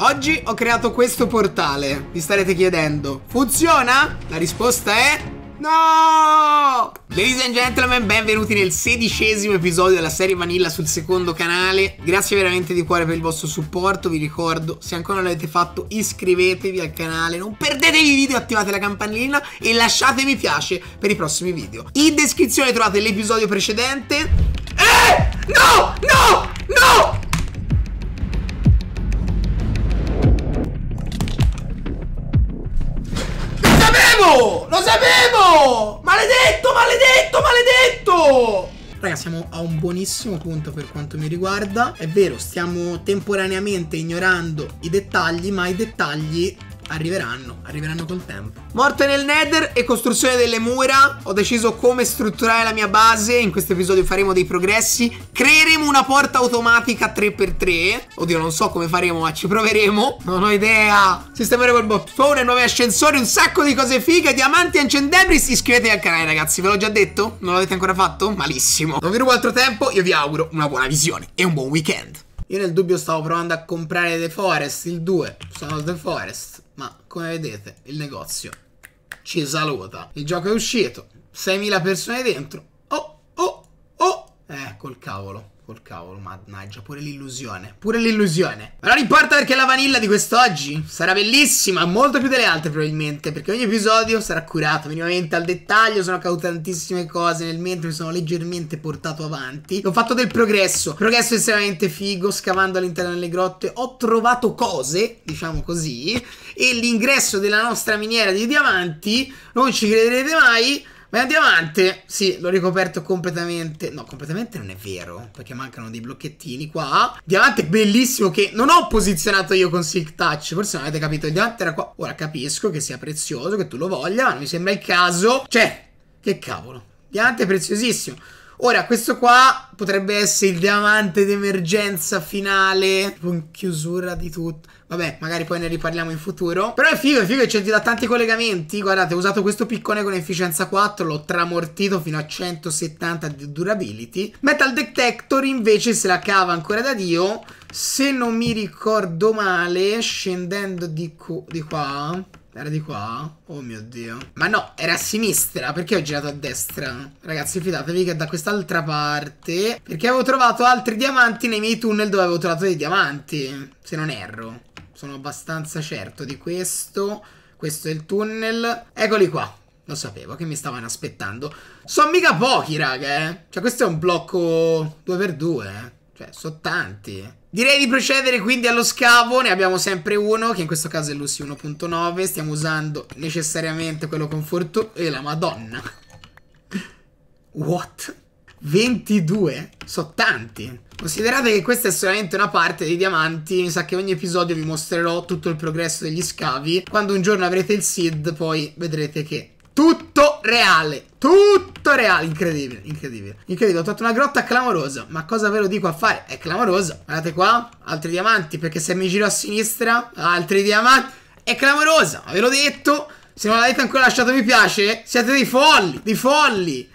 Oggi ho creato questo portale, vi starete chiedendo, funziona? La risposta è no! Ladies and gentlemen, benvenuti nel sedicesimo episodio della serie Vanilla sul secondo canale. Grazie veramente di cuore per il vostro supporto, vi ricordo, se ancora non l'avete fatto iscrivetevi al canale, non perdetevi i video, attivate la campanellina e lasciate mi piace per i prossimi video. In descrizione trovate l'episodio precedente. Eh! No! No! No! sapevo! Lo sapevo! Maledetto, maledetto, maledetto! Raga, siamo a un buonissimo punto per quanto mi riguarda. È vero, stiamo temporaneamente ignorando i dettagli, ma i dettagli Arriveranno, arriveranno col tempo. Morte nel nether e costruzione delle mura. Ho deciso come strutturare la mia base. In questo episodio faremo dei progressi. Creeremo una porta automatica 3x3. Oddio, non so come faremo, ma ci proveremo. Non ho idea. sistemeremo il bottone, nuovi ascensori, un sacco di cose fighe. Diamanti, ancient debris. Iscrivetevi al canale, ragazzi. Ve l'ho già detto? Non l'avete ancora fatto? Malissimo. Non vi rubo altro tempo. Io vi auguro una buona visione e un buon weekend. Io nel dubbio stavo provando a comprare The Forest, il 2. Sono The Forest come vedete il negozio ci saluta. Il gioco è uscito, 6.000 persone dentro. Oh, oh, oh, eh, il cavolo. Col cavolo, mannaggia, pure l'illusione, pure l'illusione. Ma non importa perché la vanilla di quest'oggi sarà bellissima, molto più delle altre probabilmente, perché ogni episodio sarà curato minimamente al dettaglio, sono accadute tantissime cose nel mentre mi sono leggermente portato avanti. Ho fatto del progresso, progresso estremamente figo, scavando all'interno delle grotte, ho trovato cose, diciamo così, e l'ingresso della nostra miniera di diamanti, non ci crederete mai, ma è un diamante? Sì, l'ho ricoperto completamente. No, completamente non è vero, perché mancano dei blocchettini qua. Diamante bellissimo che non ho posizionato io con Silk Touch, forse non avete capito, il diamante era qua. Ora capisco che sia prezioso, che tu lo voglia, ma non mi sembra il caso. Cioè, che cavolo, diamante preziosissimo. Ora, questo qua potrebbe essere il diamante d'emergenza finale, tipo in chiusura di tutto. Vabbè, magari poi ne riparliamo in futuro. Però è figo, è figo che cioè, ti dà tanti collegamenti. Guardate, ho usato questo piccone con efficienza 4, l'ho tramortito fino a 170 di durability. Metal Detector invece se la cava ancora da Dio. Se non mi ricordo male, scendendo di, di qua... Era di qua? Oh mio dio. Ma no, era a sinistra. Perché ho girato a destra? Ragazzi, fidatevi che è da quest'altra parte. Perché avevo trovato altri diamanti nei miei tunnel dove avevo trovato dei diamanti. Se non erro. Sono abbastanza certo di questo. Questo è il tunnel. Eccoli qua. Lo sapevo che mi stavano aspettando. Sono mica pochi, raga, eh. Cioè, questo è un blocco 2x2, eh. Cioè, sono tanti. Direi di procedere quindi allo scavo, ne abbiamo sempre uno, che in questo caso è Lucy 1.9, stiamo usando necessariamente quello conforto E la madonna! What? 22? Sono tanti! Considerate che questa è solamente una parte dei diamanti, mi sa che ogni episodio vi mostrerò tutto il progresso degli scavi, quando un giorno avrete il seed poi vedrete che tutto reale. Tutto reale. Incredibile, incredibile. Incredibile. Ho trovato una grotta clamorosa. Ma cosa ve lo dico a fare? È clamorosa. Guardate qua. Altri diamanti. Perché se mi giro a sinistra, altri diamanti. È clamorosa. Ve l'ho detto. Se non l'avete ancora lasciato mi piace, siete dei folli. Dei folli.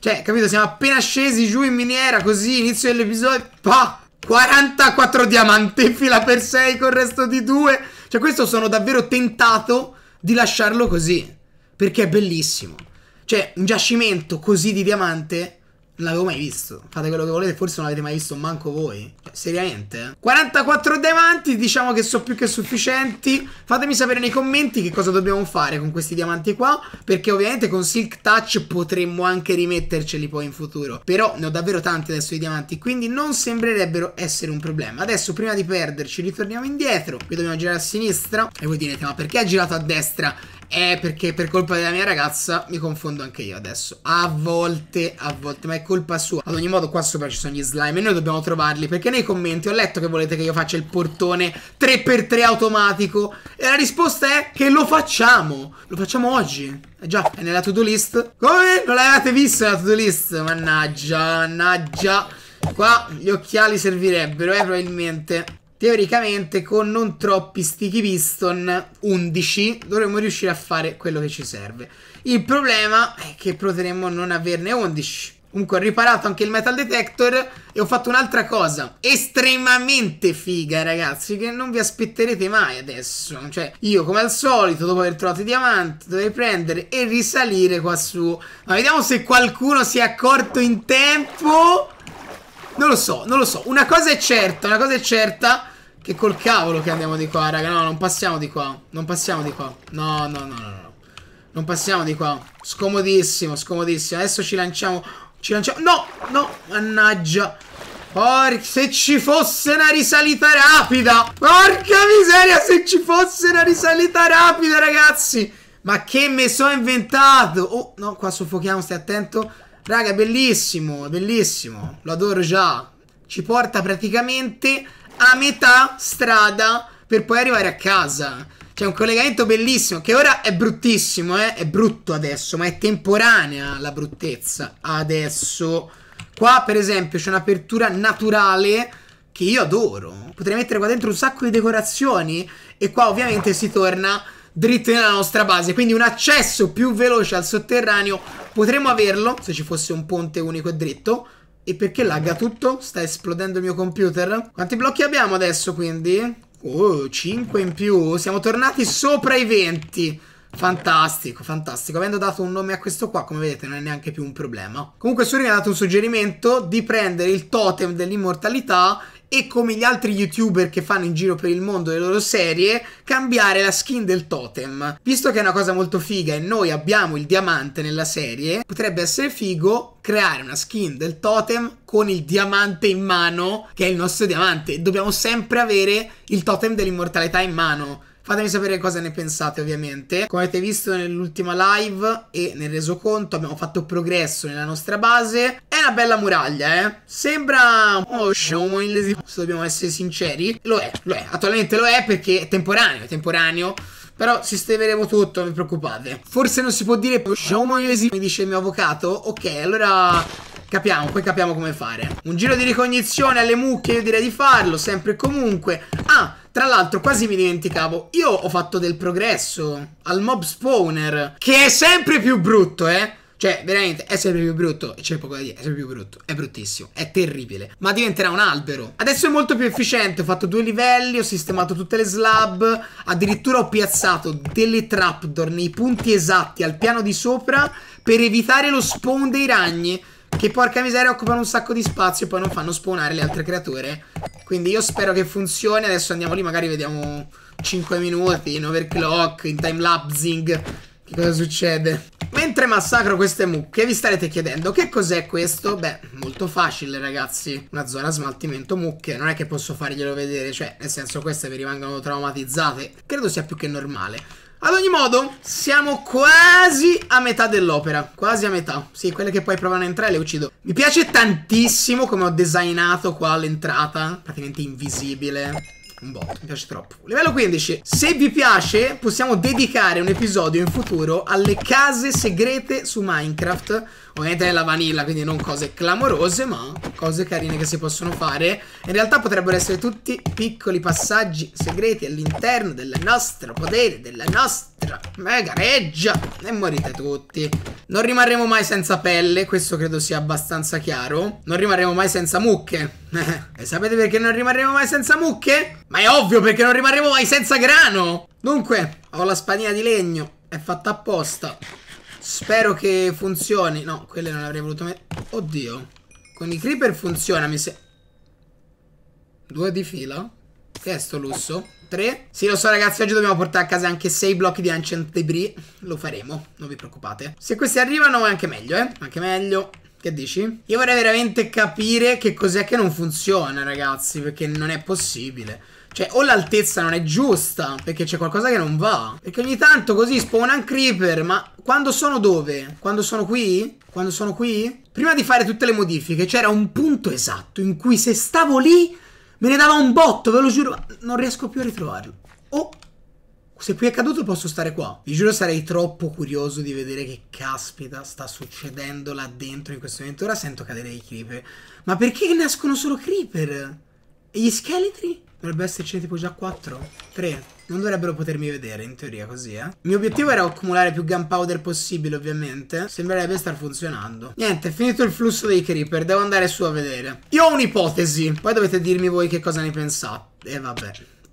Cioè, capito? Siamo appena scesi giù in miniera così, inizio dell'episodio. Pa! 44 diamanti fila per 6 con il resto di 2. Cioè, questo sono davvero tentato di lasciarlo così perché è bellissimo. Cioè, un giacimento così di diamante non l'avevo mai visto. Fate quello che volete, forse non l'avete mai visto manco voi. Cioè, seriamente. 44 eh. diamanti, diciamo che sono più che sufficienti. Fatemi sapere nei commenti che cosa dobbiamo fare con questi diamanti qua. Perché ovviamente con Silk Touch potremmo anche rimetterceli poi in futuro. Però ne ho davvero tanti adesso di diamanti, quindi non sembrerebbero essere un problema. Adesso, prima di perderci, ritorniamo indietro. Qui dobbiamo girare a sinistra. E voi direte, ma perché ha girato a destra eh, perché per colpa della mia ragazza mi confondo anche io adesso. A volte, a volte, ma è colpa sua. Ad ogni modo, qua sopra ci sono gli slime e noi dobbiamo trovarli. Perché nei commenti ho letto che volete che io faccia il portone 3x3 automatico. E la risposta è che lo facciamo. Lo facciamo oggi. Eh già, è nella to-do list. Come? Non l'avevate visto la to-do list? Mannaggia, mannaggia. Qua gli occhiali servirebbero, eh, probabilmente. Teoricamente con non troppi sticky piston 11 dovremmo riuscire a fare quello che ci serve. Il problema è che potremmo non averne 11. Comunque ho riparato anche il metal detector e ho fatto un'altra cosa estremamente figa ragazzi che non vi aspetterete mai adesso. Cioè io come al solito dopo aver trovato i diamanti dovrei prendere e risalire qua su. Ma vediamo se qualcuno si è accorto in tempo. Non lo so, non lo so. Una cosa è certa, una cosa è certa. Che col cavolo che andiamo di qua, raga. No, non passiamo di qua. Non passiamo di qua. No, no, no, no, no. Non passiamo di qua. Scomodissimo, scomodissimo. Adesso ci lanciamo. Ci lanciamo. No, no, mannaggia. Porca, se ci fosse una risalita rapida. Porca miseria, se ci fosse una risalita rapida, ragazzi. Ma che me sono inventato? Oh, no, qua soffochiamo, stai attento. Raga, è bellissimo, è bellissimo. Lo adoro già. Ci porta praticamente a metà strada per poi arrivare a casa. C'è un collegamento bellissimo che ora è bruttissimo, eh? È brutto adesso, ma è temporanea la bruttezza adesso. Qua, per esempio, c'è un'apertura naturale che io adoro. Potrei mettere qua dentro un sacco di decorazioni e qua ovviamente si torna dritto nella nostra base. Quindi un accesso più veloce al sotterraneo potremmo averlo se ci fosse un ponte unico e dritto. E perché lagga tutto? Sta esplodendo il mio computer? Quanti blocchi abbiamo adesso quindi? Oh, 5 in più. Siamo tornati sopra i 20. Fantastico, fantastico. Avendo dato un nome a questo qua, come vedete, non è neanche più un problema. Comunque, Suri mi ha dato un suggerimento di prendere il totem dell'immortalità e come gli altri youtuber che fanno in giro per il mondo le loro serie, cambiare la skin del totem. Visto che è una cosa molto figa e noi abbiamo il diamante nella serie, potrebbe essere figo creare una skin del totem con il diamante in mano, che è il nostro diamante. Dobbiamo sempre avere il totem dell'immortalità in mano Fatemi sapere cosa ne pensate ovviamente. Come avete visto nell'ultima live e nel resoconto abbiamo fatto progresso nella nostra base. È una bella muraglia, eh. Sembra uno show inglese, se dobbiamo essere sinceri. Lo è, lo è. Attualmente lo è perché è temporaneo, è temporaneo. Però sistemeremo tutto, non vi preoccupate. Forse non si può dire show inglese, mi dice il mio avvocato. Ok, allora... Capiamo, poi capiamo come fare. Un giro di ricognizione alle mucche, io direi di farlo, sempre e comunque. Ah, tra l'altro, quasi mi dimenticavo, io ho fatto del progresso al mob spawner, che è sempre più brutto, eh. Cioè, veramente, è sempre più brutto. C'è poco da dire, è sempre più brutto. È bruttissimo, è terribile. Ma diventerà un albero. Adesso è molto più efficiente. Ho fatto due livelli, ho sistemato tutte le slab. Addirittura ho piazzato delle trapdoor nei punti esatti al piano di sopra per evitare lo spawn dei ragni. Che porca miseria occupano un sacco di spazio e poi non fanno spawnare le altre creature. Quindi io spero che funzioni. Adesso andiamo lì, magari vediamo 5 minuti in overclock, in time Che cosa succede? Mentre massacro queste mucche vi starete chiedendo che cos'è questo? Beh, molto facile ragazzi, una zona smaltimento mucche, non è che posso farglielo vedere, cioè nel senso queste vi rimangono traumatizzate, credo sia più che normale. Ad ogni modo, siamo quasi a metà dell'opera. Quasi a metà. Sì, quelle che poi provano a entrare le uccido. Mi piace tantissimo come ho designato qua l'entrata. Praticamente invisibile. Un botto, mi piace troppo. Livello 15. Se vi piace, possiamo dedicare un episodio in futuro alle case segrete su Minecraft Ovviamente è la vanilla, quindi non cose clamorose, ma cose carine che si possono fare. In realtà potrebbero essere tutti piccoli passaggi segreti all'interno del nostro potere, della nostra mega reggia. E morite tutti. Non rimarremo mai senza pelle, questo credo sia abbastanza chiaro. Non rimarremo mai senza mucche. e sapete perché non rimarremo mai senza mucche? Ma è ovvio perché non rimarremo mai senza grano. Dunque, ho la spadina di legno. È fatta apposta. Spero che funzioni. No, quelle non avrei voluto mettere. Oddio. Con i creeper funziona, mi sembra. Due di fila. Che è sto lusso? Tre. Sì, lo so, ragazzi, oggi dobbiamo portare a casa anche sei blocchi di Ancient Debris. Lo faremo, non vi preoccupate. Se questi arrivano è anche meglio, eh. Anche meglio. Che dici? Io vorrei veramente capire che cos'è che non funziona, ragazzi, perché non è possibile. Cioè, o l'altezza non è giusta, perché c'è qualcosa che non va. Perché ogni tanto così spawna un creeper, ma quando sono dove? Quando sono qui? Quando sono qui? Prima di fare tutte le modifiche c'era un punto esatto in cui se stavo lì me ne dava un botto, ve lo giuro, non riesco più a ritrovarlo. Oh, se qui è caduto posso stare qua. Vi giuro sarei troppo curioso di vedere che caspita sta succedendo là dentro in questo momento. Ora sento cadere i creeper. Ma perché nascono solo creeper? E gli scheletri? Dovrebbe esserci tipo già 4 3 Non dovrebbero potermi vedere in teoria così eh Il mio obiettivo era accumulare più gunpowder possibile ovviamente Sembrerebbe star funzionando Niente finito il flusso dei creeper Devo andare su a vedere Io ho un'ipotesi Poi dovete dirmi voi che cosa ne pensate E eh, vabbè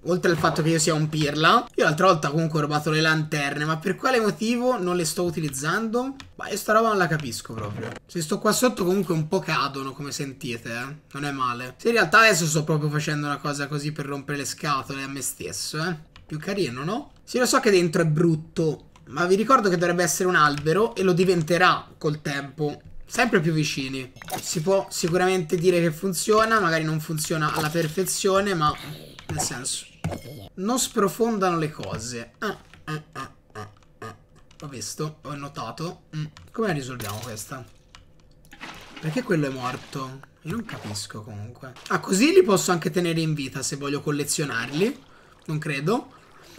Oltre al fatto che io sia un pirla Io l'altra volta comunque ho rubato le lanterne Ma per quale motivo non le sto utilizzando? Ma io sta roba non la capisco proprio Se sto qua sotto comunque un po' cadono come sentite eh? Non è male Se in realtà adesso sto proprio facendo una cosa così per rompere le scatole a me stesso eh? Più carino no? Sì lo so che dentro è brutto Ma vi ricordo che dovrebbe essere un albero E lo diventerà col tempo sempre più vicini. Si può sicuramente dire che funziona, magari non funziona alla perfezione, ma nel senso. Non sprofondano le cose. Ah ah, ah, ah, ah, Ho visto, ho notato. Mm. Come la risolviamo questa? Perché quello è morto? Io non capisco comunque. Ah, così li posso anche tenere in vita se voglio collezionarli. Non credo.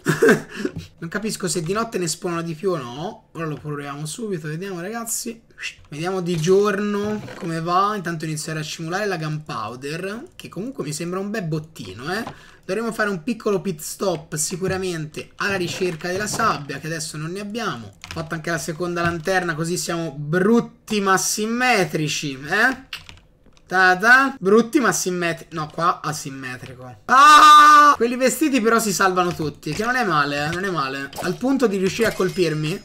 non capisco se di notte ne spawnano di più o no. Ora lo proviamo subito, vediamo ragazzi. Vediamo di giorno come va. Intanto iniziare a simulare la gunpowder, che comunque mi sembra un bel bottino, eh. Dovremmo fare un piccolo pit stop sicuramente alla ricerca della sabbia che adesso non ne abbiamo. Ho fatto anche la seconda lanterna così siamo brutti ma simmetrici, eh? Tata. Brutti ma simmetrici. No, qua asimmetrico. Ah! Quelli vestiti però si salvano tutti. Che non è male, eh? Non è male. Al punto di riuscire a colpirmi.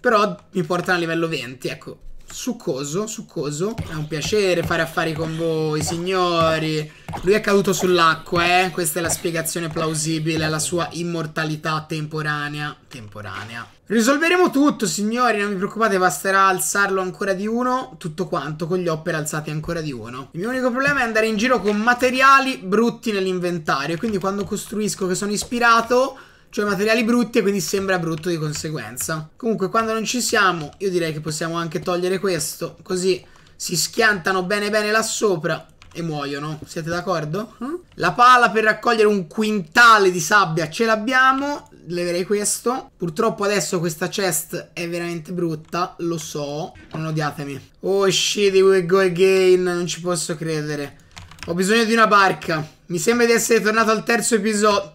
Però mi portano a livello 20, ecco succoso, succoso. È un piacere fare affari con voi, signori. Lui è caduto sull'acqua, eh. Questa è la spiegazione plausibile alla sua immortalità temporanea. Temporanea. Risolveremo tutto, signori. Non vi preoccupate, basterà alzarlo ancora di uno. Tutto quanto con gli opera alzati ancora di uno. Il mio unico problema è andare in giro con materiali brutti nell'inventario. Quindi quando costruisco che sono ispirato cioè materiali brutti e quindi sembra brutto di conseguenza. Comunque quando non ci siamo io direi che possiamo anche togliere questo. Così si schiantano bene bene là sopra e muoiono. Siete d'accordo? Mm? La pala per raccogliere un quintale di sabbia ce l'abbiamo. Leverei questo. Purtroppo adesso questa chest è veramente brutta. Lo so. Non odiatemi. Oh shit, we go again. Non ci posso credere. Ho bisogno di una barca. Mi sembra di essere tornato al terzo episodio.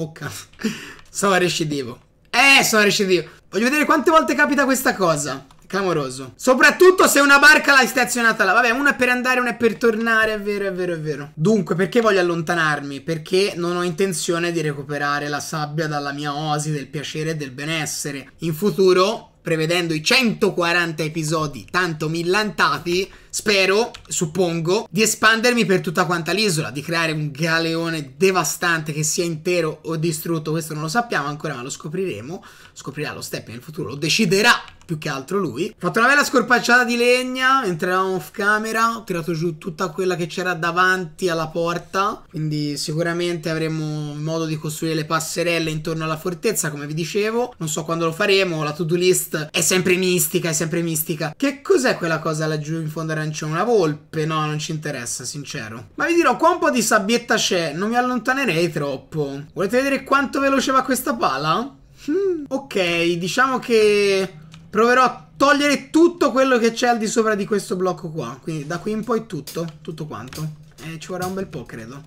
Oh cazzo. Sono recidivo. Eh, sono recidivo. Voglio vedere quante volte capita questa cosa. Clamoroso. Soprattutto se una barca l'hai stazionata là. Vabbè, una è per andare, una è per tornare. È vero, è vero, è vero. Dunque, perché voglio allontanarmi? Perché non ho intenzione di recuperare la sabbia dalla mia osi del piacere e del benessere. In futuro prevedendo i 140 episodi tanto millantati, spero, suppongo, di espandermi per tutta quanta l'isola, di creare un galeone devastante che sia intero o distrutto, questo non lo sappiamo ancora, ma lo scopriremo, scoprirà lo step nel futuro, lo deciderà più che altro lui. Ho fatto una bella scorpacciata di legna entravamo off camera, ho tirato giù tutta quella che c'era davanti alla porta, quindi sicuramente avremo modo di costruire le passerelle intorno alla fortezza, come vi dicevo. Non so quando lo faremo, la to-do list è sempre mistica, è sempre mistica. Che cos'è quella cosa laggiù in fondo arancione? Una volpe? No, non ci interessa, sincero. Ma vi dirò, qua un po' di sabbietta c'è, non mi allontanerei troppo. Volete vedere quanto veloce va questa pala? Hmm, ok, diciamo che Proverò a togliere tutto quello che c'è al di sopra di questo blocco qua. Quindi da qui in poi tutto, tutto quanto. E eh, ci vorrà un bel po', credo.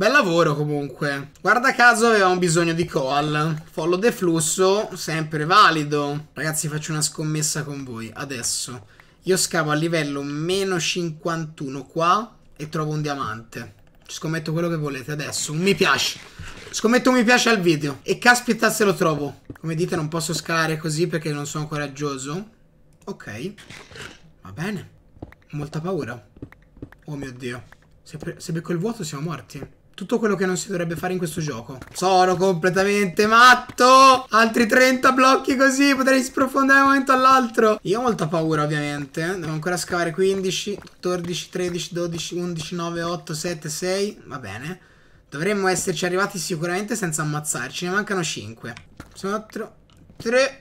Bel lavoro comunque. Guarda caso avevamo bisogno di Coal. Follow deflusso, sempre valido. Ragazzi faccio una scommessa con voi. Adesso io scavo a livello meno 51 qua e trovo un diamante. Ci scommetto quello che volete adesso. Un mi piace. Scommetto un mi piace al video. E caspita se lo trovo. Come dite non posso scalare così perché non sono coraggioso. Ok. Va bene. Molta paura. Oh mio Dio. Se, se becco il vuoto siamo morti tutto quello che non si dovrebbe fare in questo gioco. Sono completamente matto! Altri 30 blocchi così, potrei sprofondare da un momento all'altro. Io ho molta paura, ovviamente. Devo ancora scavare 15, 14, 13, 12, 11, 9, 8, 7, 6. Va bene. Dovremmo esserci arrivati sicuramente senza ammazzarci. Ne mancano 5. Sono 3, 3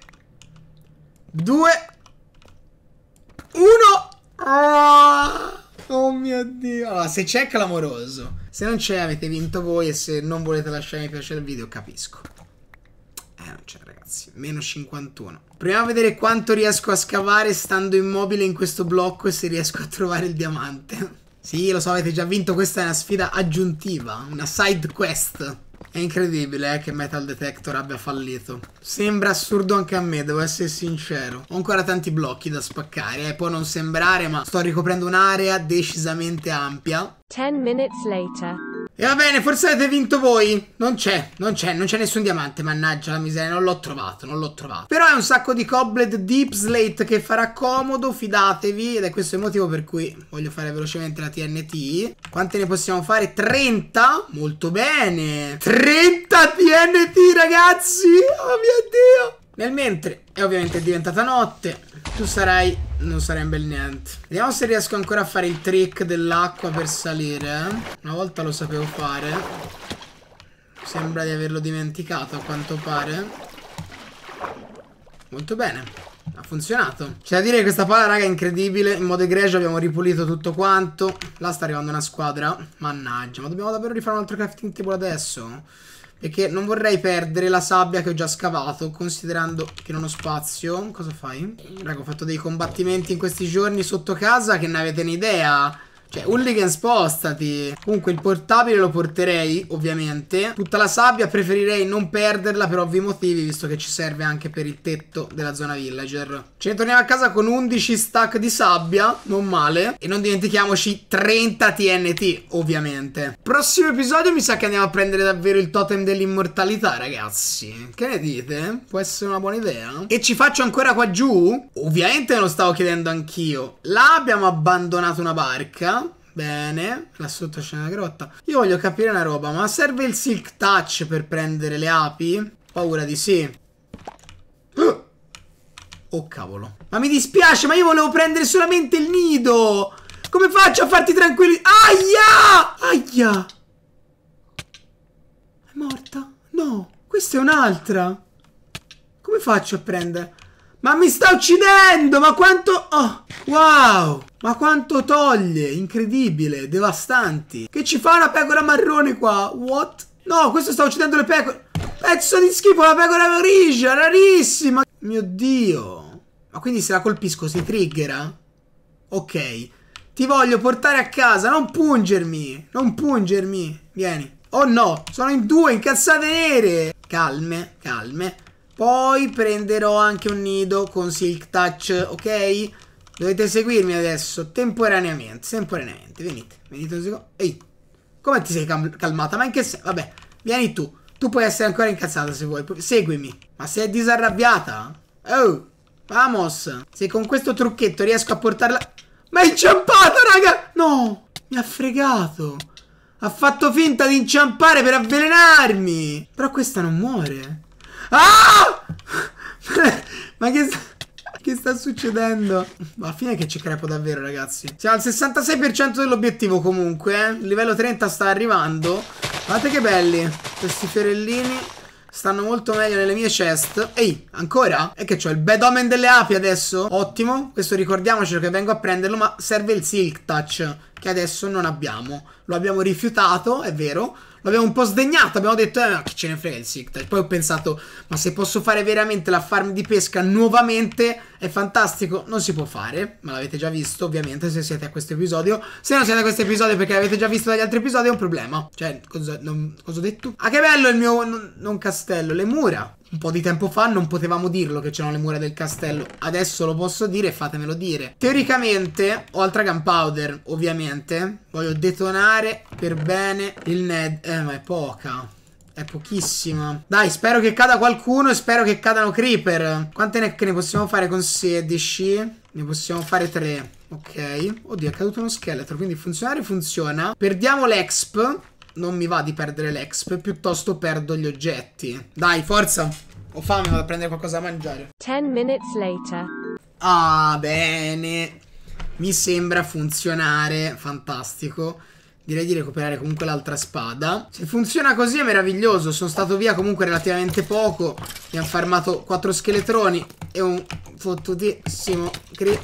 2, 1. Oh, oh mio Dio. Allora, se c'è clamoroso. Se non c'è avete vinto voi e se non volete lasciare mi piace il video capisco. Eh non c'è ragazzi, meno 51. Proviamo a vedere quanto riesco a scavare stando immobile in questo blocco e se riesco a trovare il diamante. sì, lo so, avete già vinto, questa è una sfida aggiuntiva, una side quest. È incredibile eh, che Metal Detector abbia fallito. Sembra assurdo anche a me, devo essere sincero. Ho ancora tanti blocchi da spaccare, eh. può non sembrare, ma sto ricoprendo un'area decisamente ampia. 10 minutes later. E va bene, forse avete vinto voi. Non c'è, non c'è, non c'è nessun diamante, mannaggia la miseria, non l'ho trovato, non l'ho trovato. Però è un sacco di Cobbled Deep Slate che farà comodo, fidatevi. Ed è questo il motivo per cui voglio fare velocemente la TNT. Quante ne possiamo fare? 30? Molto bene. 30 TNT, ragazzi! Oh mio Dio! Nel mentre è ovviamente diventata notte, tu sarai... non sarai un bel niente. Vediamo se riesco ancora a fare il trick dell'acqua per salire. Eh. Una volta lo sapevo fare. Sembra di averlo dimenticato a quanto pare. Molto bene. Ha funzionato. C'è da dire che questa palla, raga, è incredibile. In modo egregio abbiamo ripulito tutto quanto. Là sta arrivando una squadra. Mannaggia, ma dobbiamo davvero rifare un altro crafting table adesso? Perché non vorrei perdere la sabbia che ho già scavato Considerando che non ho spazio Cosa fai? Raga ho fatto dei combattimenti in questi giorni sotto casa Che ne avete un'idea cioè, Hooligan, spostati. Comunque, il portabile lo porterei, ovviamente. Tutta la sabbia preferirei non perderla per ovvi motivi, visto che ci serve anche per il tetto della zona villager. Ce ne torniamo a casa con 11 stack di sabbia, non male. E non dimentichiamoci 30 TNT, ovviamente. Prossimo episodio mi sa che andiamo a prendere davvero il totem dell'immortalità, ragazzi. Che ne dite? Può essere una buona idea? E ci faccio ancora qua giù? Ovviamente me lo stavo chiedendo anch'io. Là abbiamo abbandonato una barca Bene, là sotto c'è una grotta. Io voglio capire una roba, ma serve il silk touch per prendere le api? Paura di sì. Oh cavolo. Ma mi dispiace, ma io volevo prendere solamente il nido. Come faccio a farti tranquilli? Aia! Aia! È morta? No, questa è un'altra. Come faccio a prendere? Ma mi sta uccidendo! Ma quanto... Oh, wow! Ma quanto toglie! Incredibile, devastanti. Che ci fa una pecora marrone qua? What? No, questo sta uccidendo le pecore. Pezzo di schifo, la pecora grigia, rarissima. Mio Dio. Ma quindi se la colpisco si triggera? Ok. Ti voglio portare a casa, non pungermi. Non pungermi. Vieni. Oh no, sono in due, incazzate nere. Calme, calme. Poi prenderò anche un nido con Silk Touch, ok? Dovete seguirmi adesso, temporaneamente, temporaneamente. Venite, venite un secondo. Ehi, come ti sei calmata? Ma anche se, Vabbè, vieni tu. Tu puoi essere ancora incazzata se vuoi. Seguimi. Ma sei disarrabbiata? Oh, vamos. Se con questo trucchetto riesco a portarla... Ma è inciampata, raga! No, mi ha fregato. Ha fatto finta di inciampare per avvelenarmi. Però questa non muore. Ah! Ma che sta... Che sta succedendo? Ma alla fine che ci crepo davvero, ragazzi. Siamo al 66% dell'obiettivo comunque. eh? livello 30 sta arrivando. Guardate che belli. Questi fiorellini stanno molto meglio nelle mie chest. Ehi, ancora? E che c'ho il bad omen delle api adesso? Ottimo, questo ricordiamocelo che vengo a prenderlo, ma serve il silk touch, che adesso non abbiamo. Lo abbiamo rifiutato, è vero, L'abbiamo un po' sdegnato, abbiamo detto, eh no, chi ce ne frega il Sictel. Poi ho pensato, ma se posso fare veramente la farm di pesca nuovamente, è fantastico. Non si può fare, ma l'avete già visto, ovviamente, se siete a questo episodio. Se non siete a questo episodio perché l'avete già visto dagli altri episodi, è un problema. Cioè, cosa, non, cosa ho detto? Ah, che bello il mio... non, non castello, le mura un po' di tempo fa non potevamo dirlo che c'erano le mura del castello. Adesso lo posso dire e fatemelo dire. Teoricamente ho altra gunpowder, ovviamente. Voglio detonare per bene il Ned. Eh, ma è poca. È pochissima. Dai, spero che cada qualcuno e spero che cadano creeper. Quante ne, ne possiamo fare con 16? Ne possiamo fare 3. Ok. Oddio, è caduto uno scheletro, quindi funzionare funziona. Perdiamo l'exp non mi va di perdere l'exp, piuttosto perdo gli oggetti. Dai, forza! Ho fame, vado a prendere qualcosa da mangiare. 10 minutes later. Ah, bene. Mi sembra funzionare, fantastico. Direi di recuperare comunque l'altra spada. Se funziona così è meraviglioso. Sono stato via comunque relativamente poco. Mi hanno farmato quattro scheletroni e un fottutissimo cri...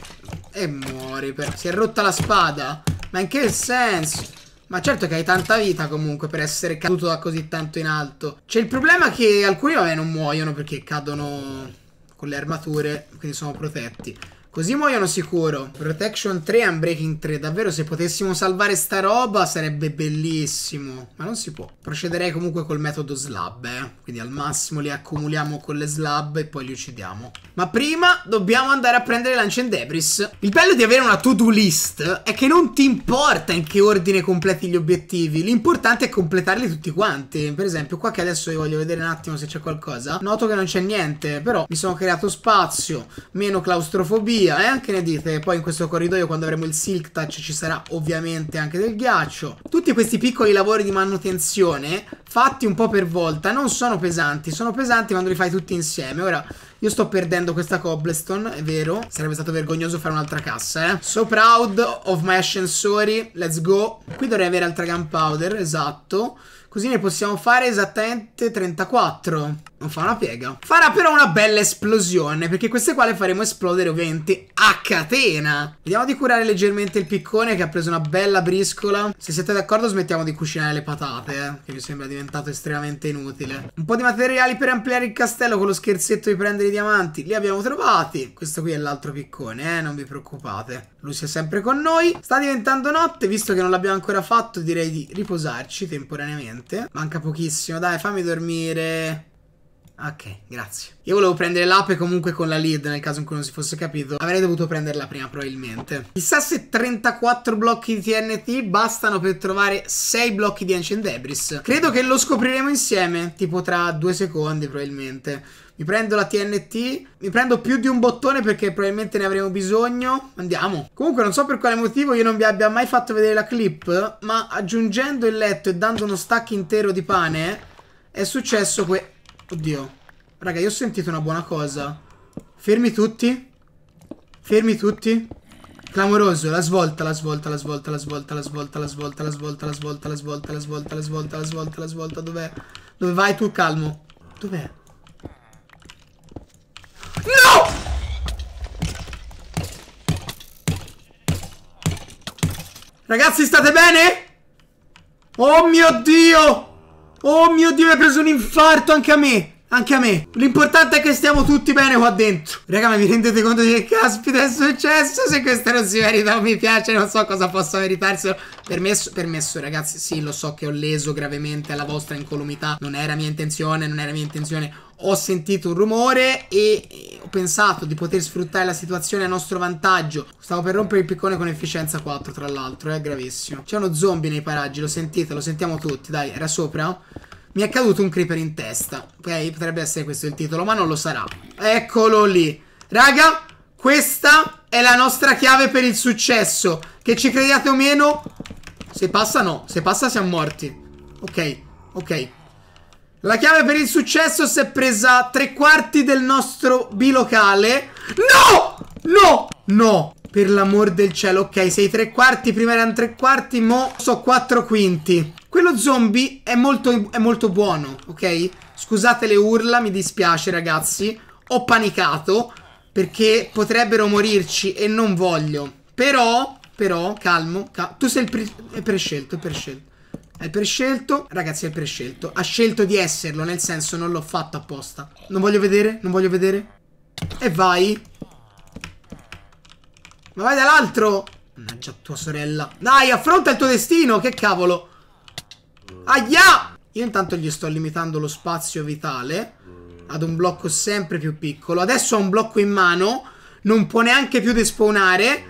E muori per... Si è rotta la spada. Ma in che senso? Ma certo che hai tanta vita comunque per essere caduto da così tanto in alto. C'è cioè, il problema che alcuni vabbè non muoiono perché cadono con le armature, quindi sono protetti. Così muoiono sicuro. Protection 3 e Unbreaking 3. Davvero, se potessimo salvare sta roba sarebbe bellissimo. Ma non si può. Procederei comunque col metodo slab, eh. Quindi al massimo li accumuliamo con le slab e poi li uccidiamo. Ma prima dobbiamo andare a prendere Lancendebris. Il bello di avere una to-do list è che non ti importa in che ordine completi gli obiettivi. L'importante è completarli tutti quanti. Per esempio, qua che adesso io voglio vedere un attimo se c'è qualcosa. Noto che non c'è niente, però mi sono creato spazio, meno claustrofobia via, eh? Che ne dite? Poi in questo corridoio quando avremo il silk touch ci sarà ovviamente anche del ghiaccio. Tutti questi piccoli lavori di manutenzione fatti un po' per volta non sono pesanti, sono pesanti quando li fai tutti insieme. Ora io sto perdendo questa cobblestone, è vero? Sarebbe stato vergognoso fare un'altra cassa, eh? So proud of my ascensori, let's go. Qui dovrei avere altra gunpowder, esatto. Così ne possiamo fare esattamente 34. Non fa una piega. Farà però una bella esplosione, perché queste qua le faremo esplodere ovviamente a catena. Vediamo di curare leggermente il piccone che ha preso una bella briscola. Se siete d'accordo smettiamo di cucinare le patate, eh, che mi sembra diventato estremamente inutile. Un po' di materiali per ampliare il castello con lo scherzetto di prendere i diamanti. Li abbiamo trovati. Questo qui è l'altro piccone, eh, non vi preoccupate. Lui si è sempre con noi. Sta diventando notte, visto che non l'abbiamo ancora fatto direi di riposarci temporaneamente niente. Manca pochissimo. Dai, fammi dormire. Ok, grazie. Io volevo prendere l'ape comunque con la lead, nel caso in cui non si fosse capito. Avrei dovuto prenderla prima, probabilmente. Chissà se 34 blocchi di TNT bastano per trovare 6 blocchi di Ancient Debris. Credo che lo scopriremo insieme, tipo tra due secondi, probabilmente. Mi prendo la TNT. Mi prendo più di un bottone perché probabilmente ne avremo bisogno. Andiamo. Comunque non so per quale motivo io non vi abbia mai fatto vedere la clip. Ma aggiungendo il letto e dando uno stack intero di pane. È successo que... Oddio. Raga, io ho sentito una buona cosa. Fermi tutti. Fermi tutti. Clamoroso, la svolta, la svolta, la svolta, la svolta, la svolta, la svolta, la svolta, la svolta, la svolta, la svolta, la svolta, la svolta, la svolta, dov'è? Dove vai tu, calmo? Dov'è? Ragazzi, state bene? Oh mio Dio! Oh mio Dio, mi ha preso un infarto anche a me! Anche a me. L'importante è che stiamo tutti bene qua dentro. Raga, ma vi rendete conto di che caspita è successo? Se questo non si merita un mi piace, non so cosa possa meritarselo. Permesso, permesso, ragazzi. Sì, lo so che ho leso gravemente la vostra incolumità. Non era mia intenzione, non era mia intenzione ho sentito un rumore e ho pensato di poter sfruttare la situazione a nostro vantaggio. Stavo per rompere il piccone con efficienza 4, tra l'altro, è eh, gravissimo. C'è uno zombie nei paraggi, lo sentite, lo sentiamo tutti, dai, era sopra? Mi è caduto un creeper in testa. Ok, potrebbe essere questo il titolo, ma non lo sarà. Eccolo lì. Raga, questa è la nostra chiave per il successo. Che ci crediate o meno, se passa no. Se passa siamo morti. Ok, ok. La chiave per il successo si è presa tre quarti del nostro bilocale. No! No! No! Per l'amor del cielo, ok, sei tre quarti, prima erano tre quarti, mo so quattro quinti. Quello zombie è molto, è molto buono, ok? Scusate le urla, mi dispiace ragazzi. Ho panicato perché potrebbero morirci e non voglio. Però, però, calmo. Cal tu sei il pre è prescelto, è prescelto. È prescelto, ragazzi è prescelto. Ha scelto di esserlo, nel senso non l'ho fatto apposta. Non voglio vedere, non voglio vedere. E vai. Ma vai dall'altro. Mannaggia tua sorella. Dai, affronta il tuo destino, che cavolo. Aia! Io intanto gli sto limitando lo spazio vitale ad un blocco sempre più piccolo. Adesso ha un blocco in mano, non può neanche più despawnare.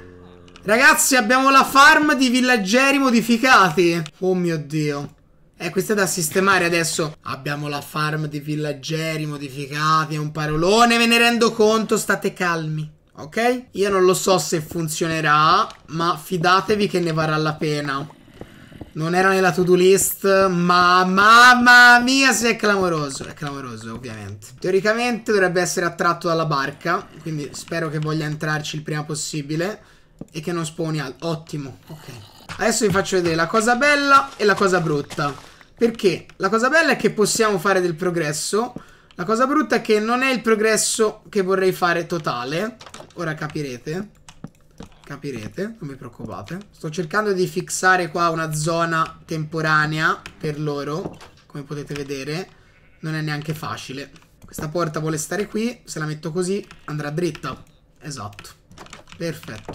Ragazzi, abbiamo la farm di villaggeri modificati. Oh mio Dio. Eh, questa è da sistemare adesso. Abbiamo la farm di villaggeri modificati, è un parolone, me ne rendo conto, state calmi. Ok? Io non lo so se funzionerà, ma fidatevi che ne varrà la pena. Non era nella to-do list, ma mamma mia se è clamoroso. È clamoroso, ovviamente. Teoricamente dovrebbe essere attratto dalla barca, quindi spero che voglia entrarci il prima possibile e che non spawni altro. Ottimo, ok. Adesso vi faccio vedere la cosa bella e la cosa brutta. Perché la cosa bella è che possiamo fare del progresso, la cosa brutta è che non è il progresso che vorrei fare totale. Ora capirete capirete, non vi preoccupate. Sto cercando di fissare qua una zona temporanea per loro, come potete vedere. Non è neanche facile. Questa porta vuole stare qui, se la metto così andrà dritta. Esatto, perfetto.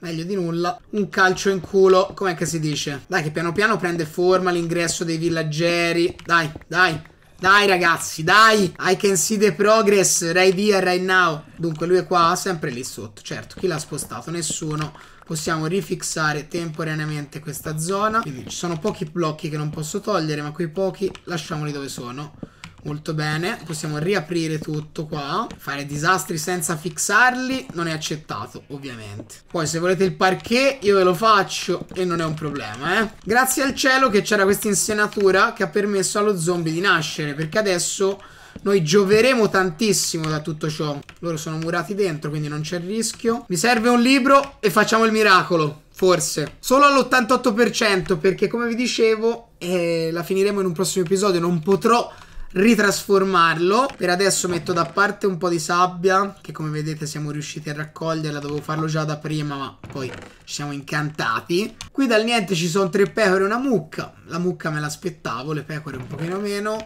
Meglio di nulla. Un calcio in culo, com'è che si dice? Dai, che piano piano prende forma l'ingresso dei villaggeri. Dai, dai, dai ragazzi, dai. I can see the progress right here, right now. Dunque lui è qua, sempre lì sotto. Certo, chi l'ha spostato? Nessuno. Possiamo rifixare temporaneamente questa zona. Quindi ci sono pochi blocchi che non posso togliere, ma quei pochi lasciamoli dove sono. Molto bene, possiamo riaprire tutto qua Fare disastri senza fixarli non è accettato, ovviamente Poi se volete il parquet io ve lo faccio e non è un problema, eh Grazie al cielo che c'era questa insenatura che ha permesso allo zombie di nascere Perché adesso noi gioveremo tantissimo da tutto ciò Loro sono murati dentro quindi non c'è il rischio Mi serve un libro e facciamo il miracolo Forse Solo all'88% perché come vi dicevo eh, La finiremo in un prossimo episodio Non potrò ritrasformarlo Per adesso metto da parte un po' di sabbia Che come vedete siamo riusciti a raccoglierla Dovevo farlo già da prima ma poi siamo incantati Qui dal niente ci sono tre pecore e una mucca La mucca me l'aspettavo, le pecore un pochino meno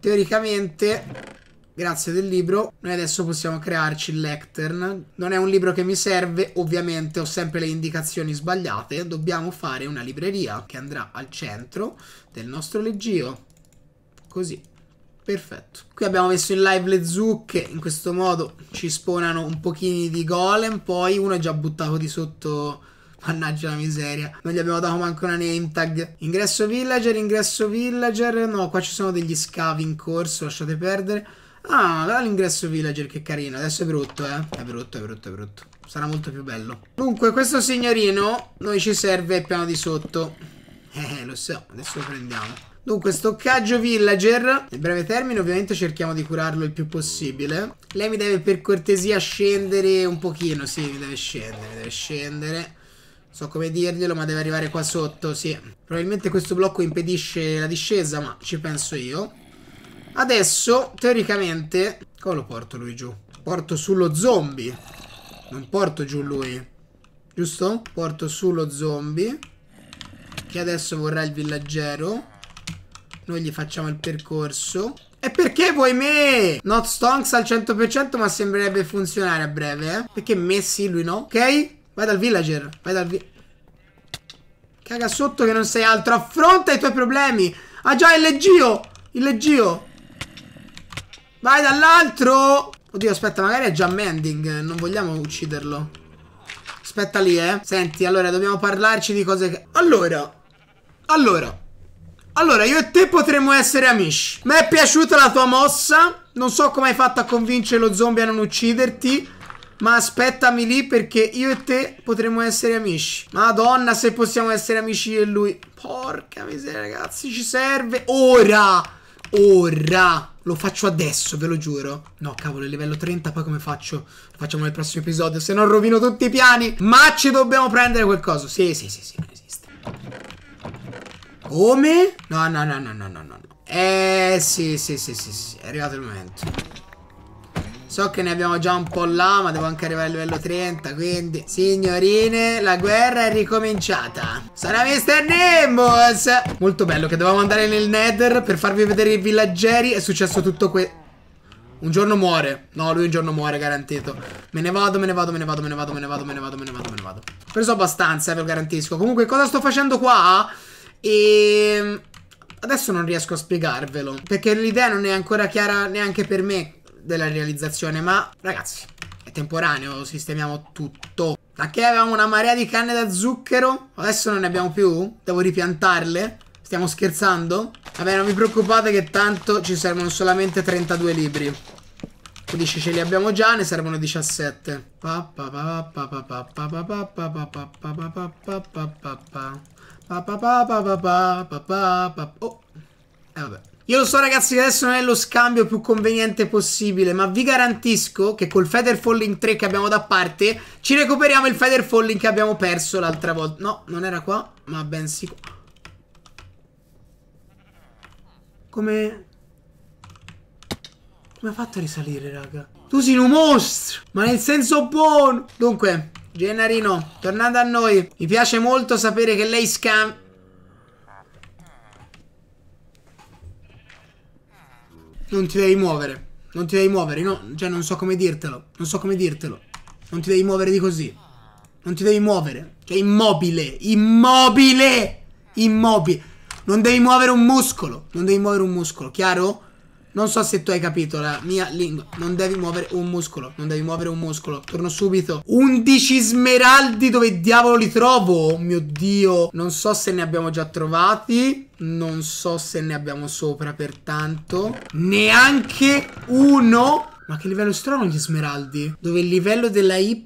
Teoricamente Grazie del libro, noi adesso possiamo crearci il lectern. Non è un libro che mi serve, ovviamente ho sempre le indicazioni sbagliate. Dobbiamo fare una libreria che andrà al centro del nostro leggio. Così. Perfetto. Qui abbiamo messo in live le zucche, in questo modo ci sponano un pochino di golem, poi uno è già buttato di sotto... Mannaggia la miseria. Non gli abbiamo dato manco una name tag. Ingresso villager, ingresso villager. No, qua ci sono degli scavi in corso, lasciate perdere. Ah, guarda l'ingresso villager, che carino. Adesso è brutto, eh. È brutto, è brutto, è brutto. Sarà molto più bello. Dunque, questo signorino noi ci serve il piano di sotto. Eh, eh, lo so. Adesso lo prendiamo. Dunque, stoccaggio villager. Nel breve termine ovviamente cerchiamo di curarlo il più possibile. Lei mi deve per cortesia scendere un pochino. Sì, mi deve scendere, mi deve scendere. So come dirglielo, ma deve arrivare qua sotto, sì. Probabilmente questo blocco impedisce la discesa, ma ci penso io. Adesso, teoricamente... Come lo porto lui giù? Porto sullo zombie. Non porto giù lui. Giusto? Porto sullo zombie. Che adesso vorrà il villaggero. Noi gli facciamo il percorso. E perché vuoi me? Not stonks al 100% ma sembrerebbe funzionare a breve, eh? Perché me sì, lui no? Ok? Vai dal villager, vai dal villager Caga sotto che non sei altro, affronta i tuoi problemi. Ah già, il leggio, il leggio. Vai dall'altro. Oddio, aspetta, magari è già Mending, non vogliamo ucciderlo. Aspetta lì, eh. Senti, allora, dobbiamo parlarci di cose che... Allora, allora, allora, io e te potremmo essere amici. Mi è piaciuta la tua mossa. Non so come hai fatto a convincere lo zombie a non ucciderti. Ma aspettami lì perché io e te potremmo essere amici. Madonna, se possiamo essere amici io e lui. Porca miseria, ragazzi, ci serve ora. Ora. Lo faccio adesso, ve lo giuro. No, cavolo, è livello 30, poi come faccio? Lo facciamo nel prossimo episodio, se no rovino tutti i piani. Ma ci dobbiamo prendere qualcosa. Sì, sì, sì, sì, non esiste. Come? No, no, no, no, no, no, no. Eh, sì, sì, sì, sì, sì. È arrivato il momento. So che ne abbiamo già un po' là, ma devo anche arrivare al livello 30, quindi... Signorine, la guerra è ricominciata. Sarà Mr. Nimbus! Molto bello che dovevamo andare nel Nether per farvi vedere i villaggeri. È successo tutto questo. Un giorno muore. No, lui un giorno muore, garantito. Me ne vado, me ne vado, me ne vado, me ne vado, me ne vado, me ne vado, me ne vado, me ne vado. Ho preso abbastanza, ve lo garantisco. Comunque, cosa sto facendo qua? E mm, adesso non riesco a spiegarvelo, perché l'idea non è ancora chiara neanche per me della realizzazione, ma ragazzi, è temporaneo, sistemiamo tutto. Anche avevamo una marea di canne da zucchero, adesso non ne abbiamo più, devo ripiantarle. Stiamo scherzando? Vabbè, non vi preoccupate che tanto ci servono solamente 32 libri. 15 ce li abbiamo già, ne servono 17. Oh, eh vabbè. Io lo so ragazzi che adesso non è lo scambio più conveniente possibile Ma vi garantisco che col Feather Falling 3 che abbiamo da parte Ci recuperiamo il Feather Falling che abbiamo perso l'altra volta No, non era qua, ma ben sicuro Come... Come ha fatto a risalire, raga? Tu sei un mostro! Ma nel senso buono! Dunque, Gennarino, tornando a noi, mi piace molto sapere che lei scam... Non ti devi muovere. Non ti devi muovere, no? Cioè, non so come dirtelo. Non so come dirtelo. Non ti devi muovere di così. Non ti devi muovere. Cioè, immobile. Immobile! Immobile. Non devi muovere un muscolo. Non devi muovere un muscolo, chiaro? Non so se tu hai capito la mia lingua. Non devi muovere un muscolo. Non devi muovere un muscolo. Torno subito. 11 smeraldi. Dove diavolo li trovo? Oh mio dio. Non so se ne abbiamo già trovati. Non so se ne abbiamo sopra, pertanto. Neanche uno. Ma che livello strano gli smeraldi? Dove il livello della Y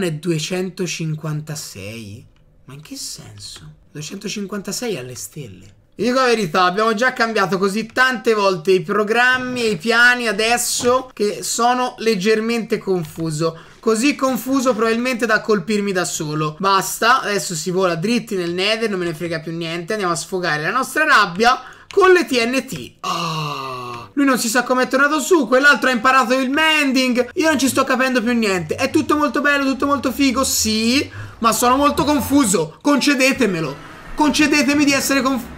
è 256. Ma in che senso? 256 alle stelle. Vi dico la verità, abbiamo già cambiato così tante volte i programmi e i piani adesso che sono leggermente confuso. Così confuso probabilmente da colpirmi da solo. Basta, adesso si vola dritti nel nether, non me ne frega più niente. Andiamo a sfogare la nostra rabbia con le TNT. Oh. Ah. Lui non si sa come è tornato su, quell'altro ha imparato il mending. Io non ci sto capendo più niente. È tutto molto bello, tutto molto figo, sì, ma sono molto confuso. Concedetemelo. Concedetemi di essere confuso.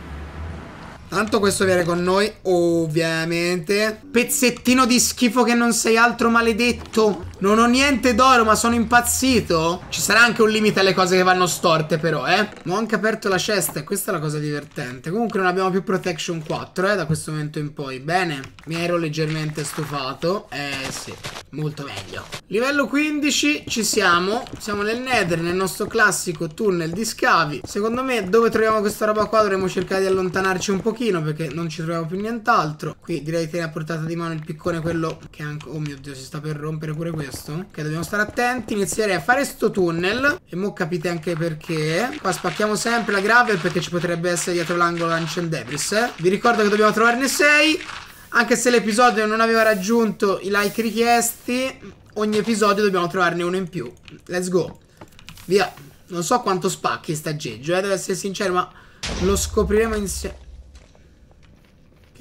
Tanto questo viene con noi, ovviamente. Pezzettino di schifo che non sei altro maledetto. Non ho niente d'oro, ma sono impazzito. Ci sarà anche un limite alle cose che vanno storte, però, eh. Non ho anche aperto la cesta e questa è la cosa divertente. Comunque non abbiamo più protection 4, eh, da questo momento in poi. Bene, mi ero leggermente stufato. Eh, sì, molto meglio. Livello 15, ci siamo. Siamo nel nether, nel nostro classico tunnel di scavi. Secondo me, dove troviamo questa roba qua, dovremmo cercare di allontanarci un pochino, perché non ci troviamo più nient'altro. Qui direi che ne ha portata di mano il piccone quello che anche... Oh mio Dio, si sta per rompere pure questo questo Ok dobbiamo stare attenti Inizierei a fare sto tunnel E mo capite anche perché Qua spacchiamo sempre la gravel Perché ci potrebbe essere dietro l'angolo Ancient Debris eh? Vi ricordo che dobbiamo trovarne 6 Anche se l'episodio non aveva raggiunto i like richiesti Ogni episodio dobbiamo trovarne uno in più Let's go Via Non so quanto spacchi sta aggeggio eh? Devo essere sincero ma Lo scopriremo insieme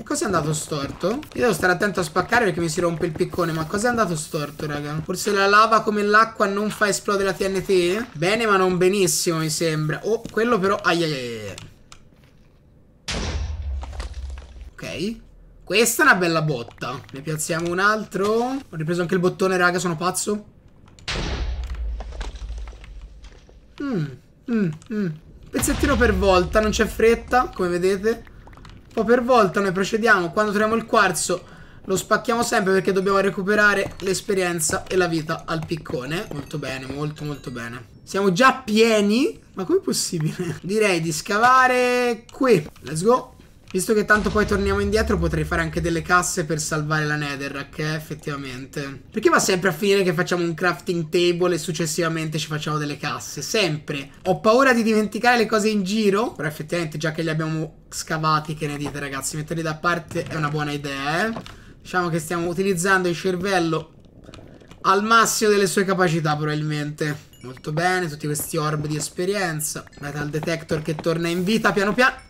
che è andato storto? Io devo stare attento a spaccare perché mi si rompe il piccone Ma cosa è andato storto raga? Forse la lava come l'acqua non fa esplodere la TNT? Bene ma non benissimo mi sembra Oh quello però Aiaiaia Ok Questa è una bella botta Ne piazziamo un altro Ho ripreso anche il bottone raga sono pazzo Mmm Mmm Mmm Pezzettino per volta, non c'è fretta, come vedete po' per volta noi procediamo. Quando troviamo il quarzo lo spacchiamo sempre perché dobbiamo recuperare l'esperienza e la vita al piccone. Molto bene, molto molto bene. Siamo già pieni. Ma com'è possibile? Direi di scavare qui. Let's go. Visto che tanto poi torniamo indietro potrei fare anche delle casse per salvare la netherrack, eh, effettivamente. Perché va sempre a finire che facciamo un crafting table e successivamente ci facciamo delle casse? Sempre. Ho paura di dimenticare le cose in giro, però effettivamente già che li abbiamo scavati, che ne dite ragazzi? Metterli da parte è una buona idea, eh. Diciamo che stiamo utilizzando il cervello al massimo delle sue capacità probabilmente. Molto bene, tutti questi orb di esperienza. Metal detector che torna in vita piano piano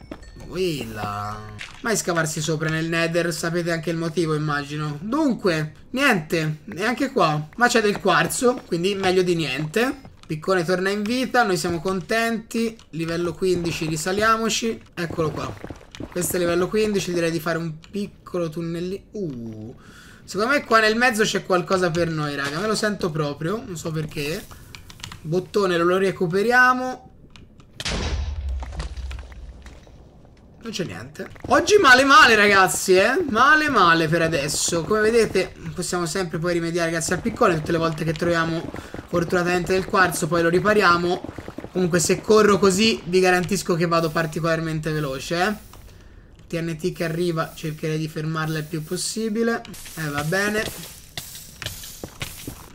tranquilla. Mai scavarsi sopra nel nether, sapete anche il motivo immagino. Dunque, niente, neanche qua. Ma c'è del quarzo, quindi meglio di niente. Piccone torna in vita, noi siamo contenti. Livello 15, risaliamoci. Eccolo qua. Questo è livello 15, direi di fare un piccolo tunnellino. Uh, secondo me qua nel mezzo c'è qualcosa per noi, raga. Me lo sento proprio, non so perché. Bottone lo recuperiamo. Non c'è niente Oggi male male ragazzi eh Male male per adesso Come vedete possiamo sempre poi rimediare grazie al piccone Tutte le volte che troviamo fortunatamente del quarzo Poi lo ripariamo Comunque se corro così vi garantisco che vado particolarmente veloce eh TNT che arriva cercherei di fermarla il più possibile Eh va bene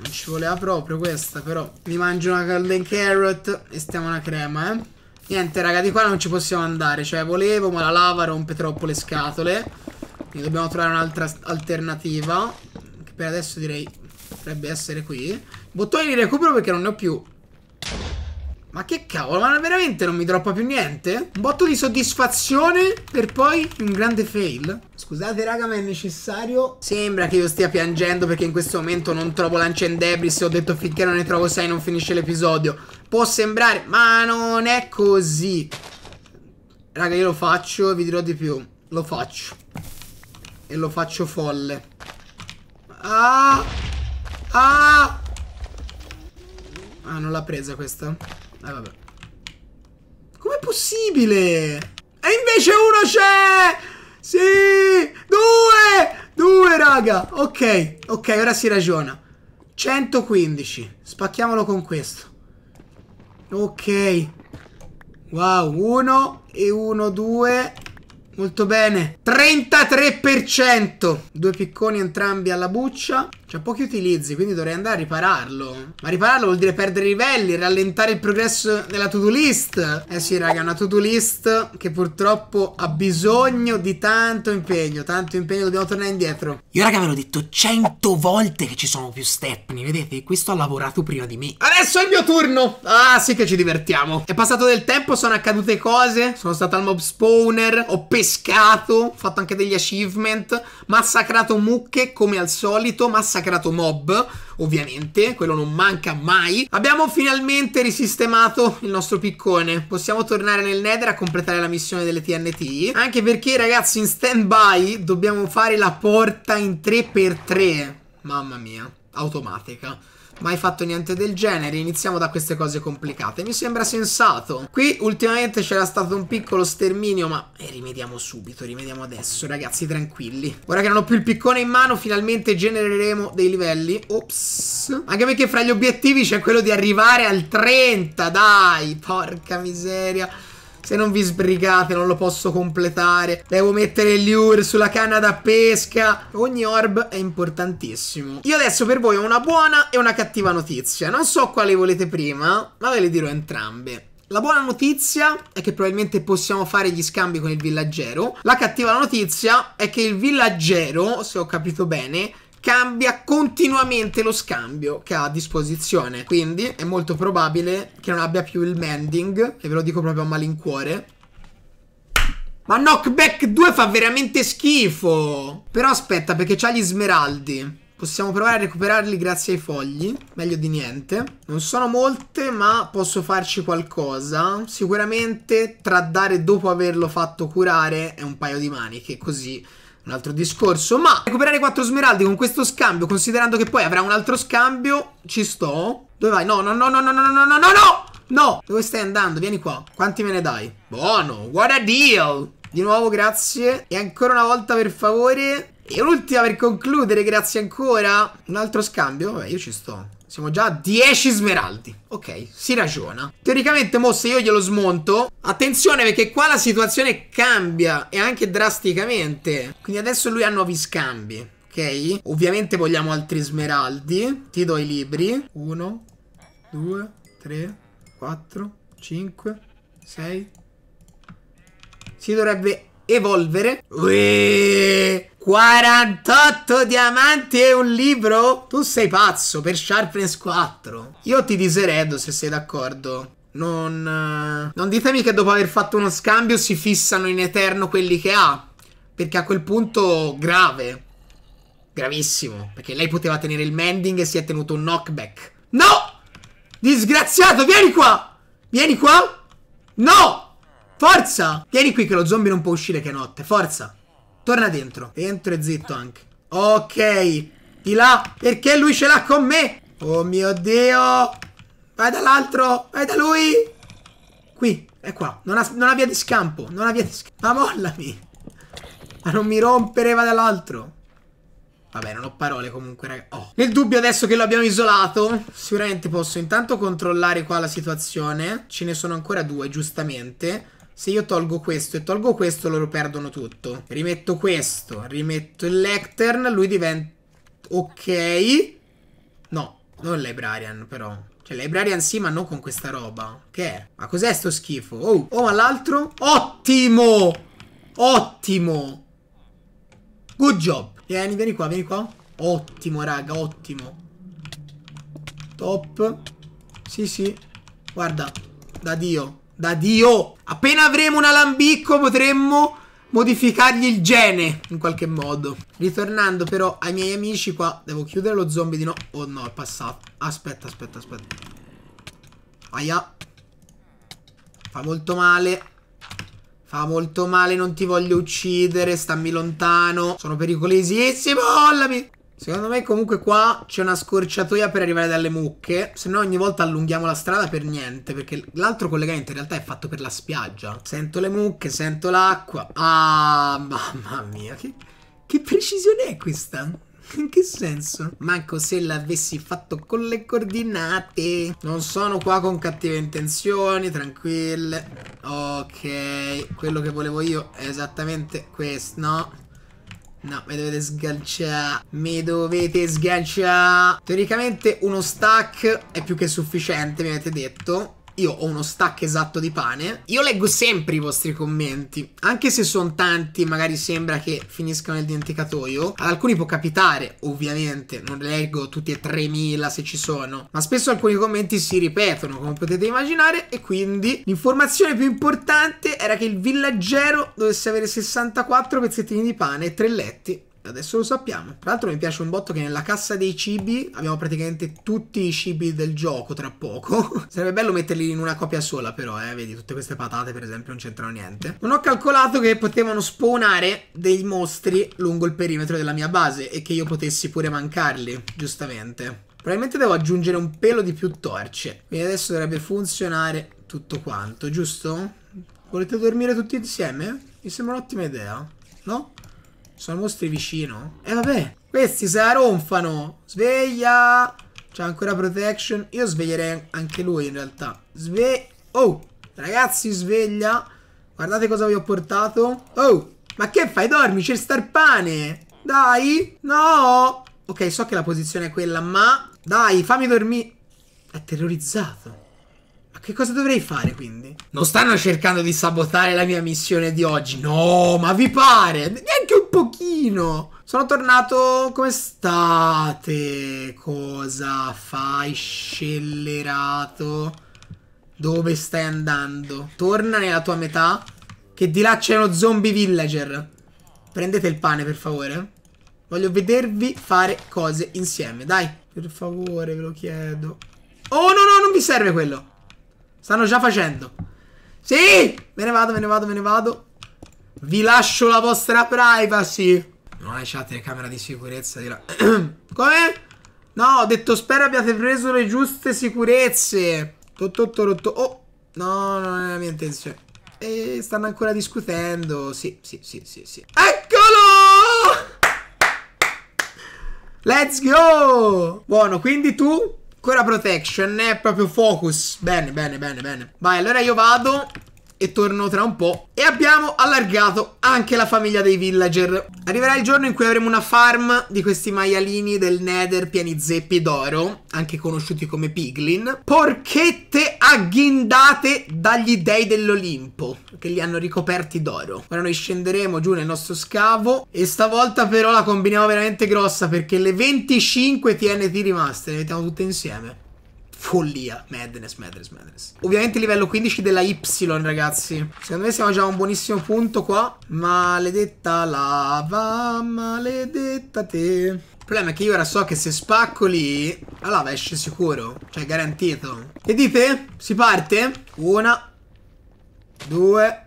Non ci voleva proprio questa però Mi mangio una golden carrot E stiamo una crema eh Niente, raga, di qua non ci possiamo andare. Cioè, volevo, ma la lava rompe troppo le scatole. Quindi dobbiamo trovare un'altra alternativa. Che per adesso direi dovrebbe essere qui. Bottoni di recupero perché non ne ho più. Ma che cavolo, ma veramente non mi droppa più niente? Un botto di soddisfazione per poi un grande fail. Scusate raga, ma è necessario. Sembra che io stia piangendo perché in questo momento non trovo Lance e ho detto finché non ne trovo 6 non finisce l'episodio. Può sembrare, ma non è così. Raga, io lo faccio e vi dirò di più. Lo faccio. E lo faccio folle. Ah! Ah! Ah, non l'ha presa questa. Eh vabbè. Com'è possibile? E invece uno c'è! Sì! Due! Due, raga! Ok, ok, ora si ragiona. 115. Spacchiamolo con questo. Ok. Wow, uno e uno, due. Molto bene. 33%. Due picconi entrambi alla buccia. C'ha cioè, pochi utilizzi, quindi dovrei andare a ripararlo. Ma ripararlo vuol dire perdere i livelli, rallentare il progresso della to-do list. Eh sì, raga, una to-do list che purtroppo ha bisogno di tanto impegno. Tanto impegno, dobbiamo tornare indietro. Io, raga, ve l'ho detto cento volte che ci sono più step. Vedete, questo ha lavorato prima di me. Adesso è il mio turno. Ah, sì che ci divertiamo. È passato del tempo, sono accadute cose. Sono stato al mob spawner, ho pescato, ho fatto anche degli achievement, massacrato mucche come al solito, massacrato creato mob, ovviamente, quello non manca mai. Abbiamo finalmente risistemato il nostro piccone. Possiamo tornare nel Nether a completare la missione delle TNT. Anche perché, ragazzi, in stand-by dobbiamo fare la porta in 3x3. Mamma mia, automatica mai fatto niente del genere. Iniziamo da queste cose complicate. Mi sembra sensato. Qui ultimamente c'era stato un piccolo sterminio, ma eh, rimediamo subito, rimediamo adesso, ragazzi, tranquilli. Ora che non ho più il piccone in mano, finalmente genereremo dei livelli. Ops. Anche perché fra gli obiettivi c'è quello di arrivare al 30, dai, porca miseria. Se non vi sbrigate non lo posso completare. Devo mettere il lure sulla canna da pesca. Ogni orb è importantissimo. Io adesso per voi ho una buona e una cattiva notizia. Non so quale volete prima, ma ve le dirò entrambe. La buona notizia è che probabilmente possiamo fare gli scambi con il villaggero. La cattiva notizia è che il villaggero, se ho capito bene, cambia continuamente lo scambio che ha a disposizione. Quindi è molto probabile che non abbia più il mending, e ve lo dico proprio a malincuore. Ma Knockback 2 fa veramente schifo! Però aspetta, perché c'ha gli smeraldi. Possiamo provare a recuperarli grazie ai fogli. Meglio di niente. Non sono molte, ma posso farci qualcosa. Sicuramente traddare dopo averlo fatto curare è un paio di maniche, così un altro discorso. Ma recuperare 4 smeraldi con questo scambio, considerando che poi avrà un altro scambio, ci sto. Dove vai? No, no, no, no, no, no, no, no, no, no! No! Dove stai andando? Vieni qua. Quanti me ne dai? Buono, what a deal! Di nuovo grazie. E ancora una volta per favore. E un'ultima per concludere, grazie ancora. Un altro scambio? Vabbè, io ci sto. Siamo già a 10 smeraldi. Ok, si ragiona. Teoricamente mo se io glielo smonto... Attenzione perché qua la situazione cambia e anche drasticamente. Quindi adesso lui ha nuovi scambi. Ok? Ovviamente vogliamo altri smeraldi. Ti do i libri. 1, 2, 3, 4, 5, 6. Si dovrebbe evolvere. Ueeeh! 48 diamanti e un libro? Tu sei pazzo per Sharpness 4. Io ti diseredo se sei d'accordo. Non, eh, non ditemi che dopo aver fatto uno scambio si fissano in eterno quelli che ha. Perché a quel punto grave. Gravissimo. Perché lei poteva tenere il mending e si è tenuto un knockback. No! Disgraziato, vieni qua! Vieni qua! No! Forza! Vieni qui che lo zombie non può uscire che è notte. Forza! Torna dentro. Entro e zitto anche. Ok. Di là. Perché lui ce l'ha con me? Oh mio Dio. Vai dall'altro. Vai da lui. Qui. È qua. Non ha, non ha via di scampo. Non ha via di scampo. Ma mollami. Ma non mi rompere. Va dall'altro. Vabbè, non ho parole comunque, raga. Oh. Nel dubbio adesso che lo abbiamo isolato, sicuramente posso intanto controllare qua la situazione. Ce ne sono ancora due, giustamente. Se io tolgo questo e tolgo questo loro perdono tutto. Rimetto questo, rimetto il lectern, lui diventa... Ok. No, non librarian però. Cioè librarian sì ma non con questa roba. Che è? Ma cos'è sto schifo? Oh, oh ma l'altro? Ottimo! Ottimo! Good job. Vieni, vieni qua, vieni qua. Ottimo raga, ottimo. Top. Sì, sì. Guarda, da dio da Dio. Appena avremo un alambicco potremmo modificargli il gene in qualche modo. Ritornando però ai miei amici qua, devo chiudere lo zombie di no. Oh no, è passato. Aspetta, aspetta, aspetta. Aia. Fa molto male. Fa molto male, non ti voglio uccidere, stammi lontano. Sono pericolosissimo, mollami. Secondo me comunque qua c'è una scorciatoia per arrivare dalle mucche, se no ogni volta allunghiamo la strada per niente, perché l'altro collegamento in realtà è fatto per la spiaggia. Sento le mucche, sento l'acqua. Ah, mamma mia, che, che precisione è questa? In che senso? Manco se l'avessi fatto con le coordinate. Non sono qua con cattive intenzioni, tranquille. Ok, quello che volevo io è esattamente questo, no? No, mi dovete sganciare. Mi dovete sganciare. Teoricamente uno stack è più che sufficiente, mi avete detto io ho uno stack esatto di pane. Io leggo sempre i vostri commenti, anche se sono tanti, magari sembra che finiscano nel dimenticatoio. Ad alcuni può capitare, ovviamente, non leggo tutti e 3000 se ci sono, ma spesso alcuni commenti si ripetono, come potete immaginare, e quindi l'informazione più importante era che il villaggero dovesse avere 64 pezzettini di pane e 3 letti adesso lo sappiamo. Tra l'altro mi piace un botto che nella cassa dei cibi abbiamo praticamente tutti i cibi del gioco tra poco. Sarebbe bello metterli in una copia sola però, eh, vedi, tutte queste patate per esempio non c'entrano niente. Non ho calcolato che potevano spawnare dei mostri lungo il perimetro della mia base e che io potessi pure mancarli, giustamente. Probabilmente devo aggiungere un pelo di più torce. Quindi adesso dovrebbe funzionare tutto quanto, giusto? Volete dormire tutti insieme? Mi sembra un'ottima idea. No? Sono mostri vicino? E eh, vabbè. Questi se la ronfano. Sveglia. C'è ancora protection. Io sveglierei anche lui in realtà. Sve... Oh! Ragazzi, sveglia. Guardate cosa vi ho portato. Oh! Ma che fai? Dormi? C'è star pane! Dai! No! Ok, so che la posizione è quella, ma... Dai, fammi dormire. È terrorizzato. Che cosa dovrei fare quindi? Non stanno cercando di sabotare la mia missione di oggi. No, ma vi pare? Neanche un pochino. Sono tornato. Come state? Cosa fai, scellerato? Dove stai andando? Torna nella tua metà. Che di là c'è uno zombie villager. Prendete il pane, per favore. Voglio vedervi fare cose insieme. Dai, per favore, ve lo chiedo. Oh, no, no, non mi serve quello. Stanno già facendo. Sì! Me ne vado, me ne vado, me ne vado. Vi lascio la vostra privacy. No, lasciate eh, la camera di sicurezza di là. Come? No, ho detto spero abbiate preso le giuste sicurezze. Tutto rotto. Oh, no, non è la mia intenzione. E stanno ancora discutendo. Sì, sì, sì, sì, sì. Eccolo! Let's go! Buono, quindi tu Ancora protection, è proprio focus. Bene, bene, bene, bene. Vai, allora io vado e torno tra un po'. E abbiamo allargato anche la famiglia dei villager. Arriverà il giorno in cui avremo una farm di questi maialini del nether pieni zeppi d'oro, anche conosciuti come piglin, porchette agghindate dagli dei dell'Olimpo, che li hanno ricoperti d'oro. Ora noi scenderemo giù nel nostro scavo e stavolta però la combiniamo veramente grossa perché le 25 TNT rimaste le mettiamo tutte insieme follia. Madness, madness, madness. Ovviamente livello 15 della Y, ragazzi. Secondo me siamo già a un buonissimo punto qua. Maledetta lava, maledetta te. Il problema è che io ora so che se spacco lì, la lava esce sicuro. Cioè, garantito. Che dite? Si parte? Una, due,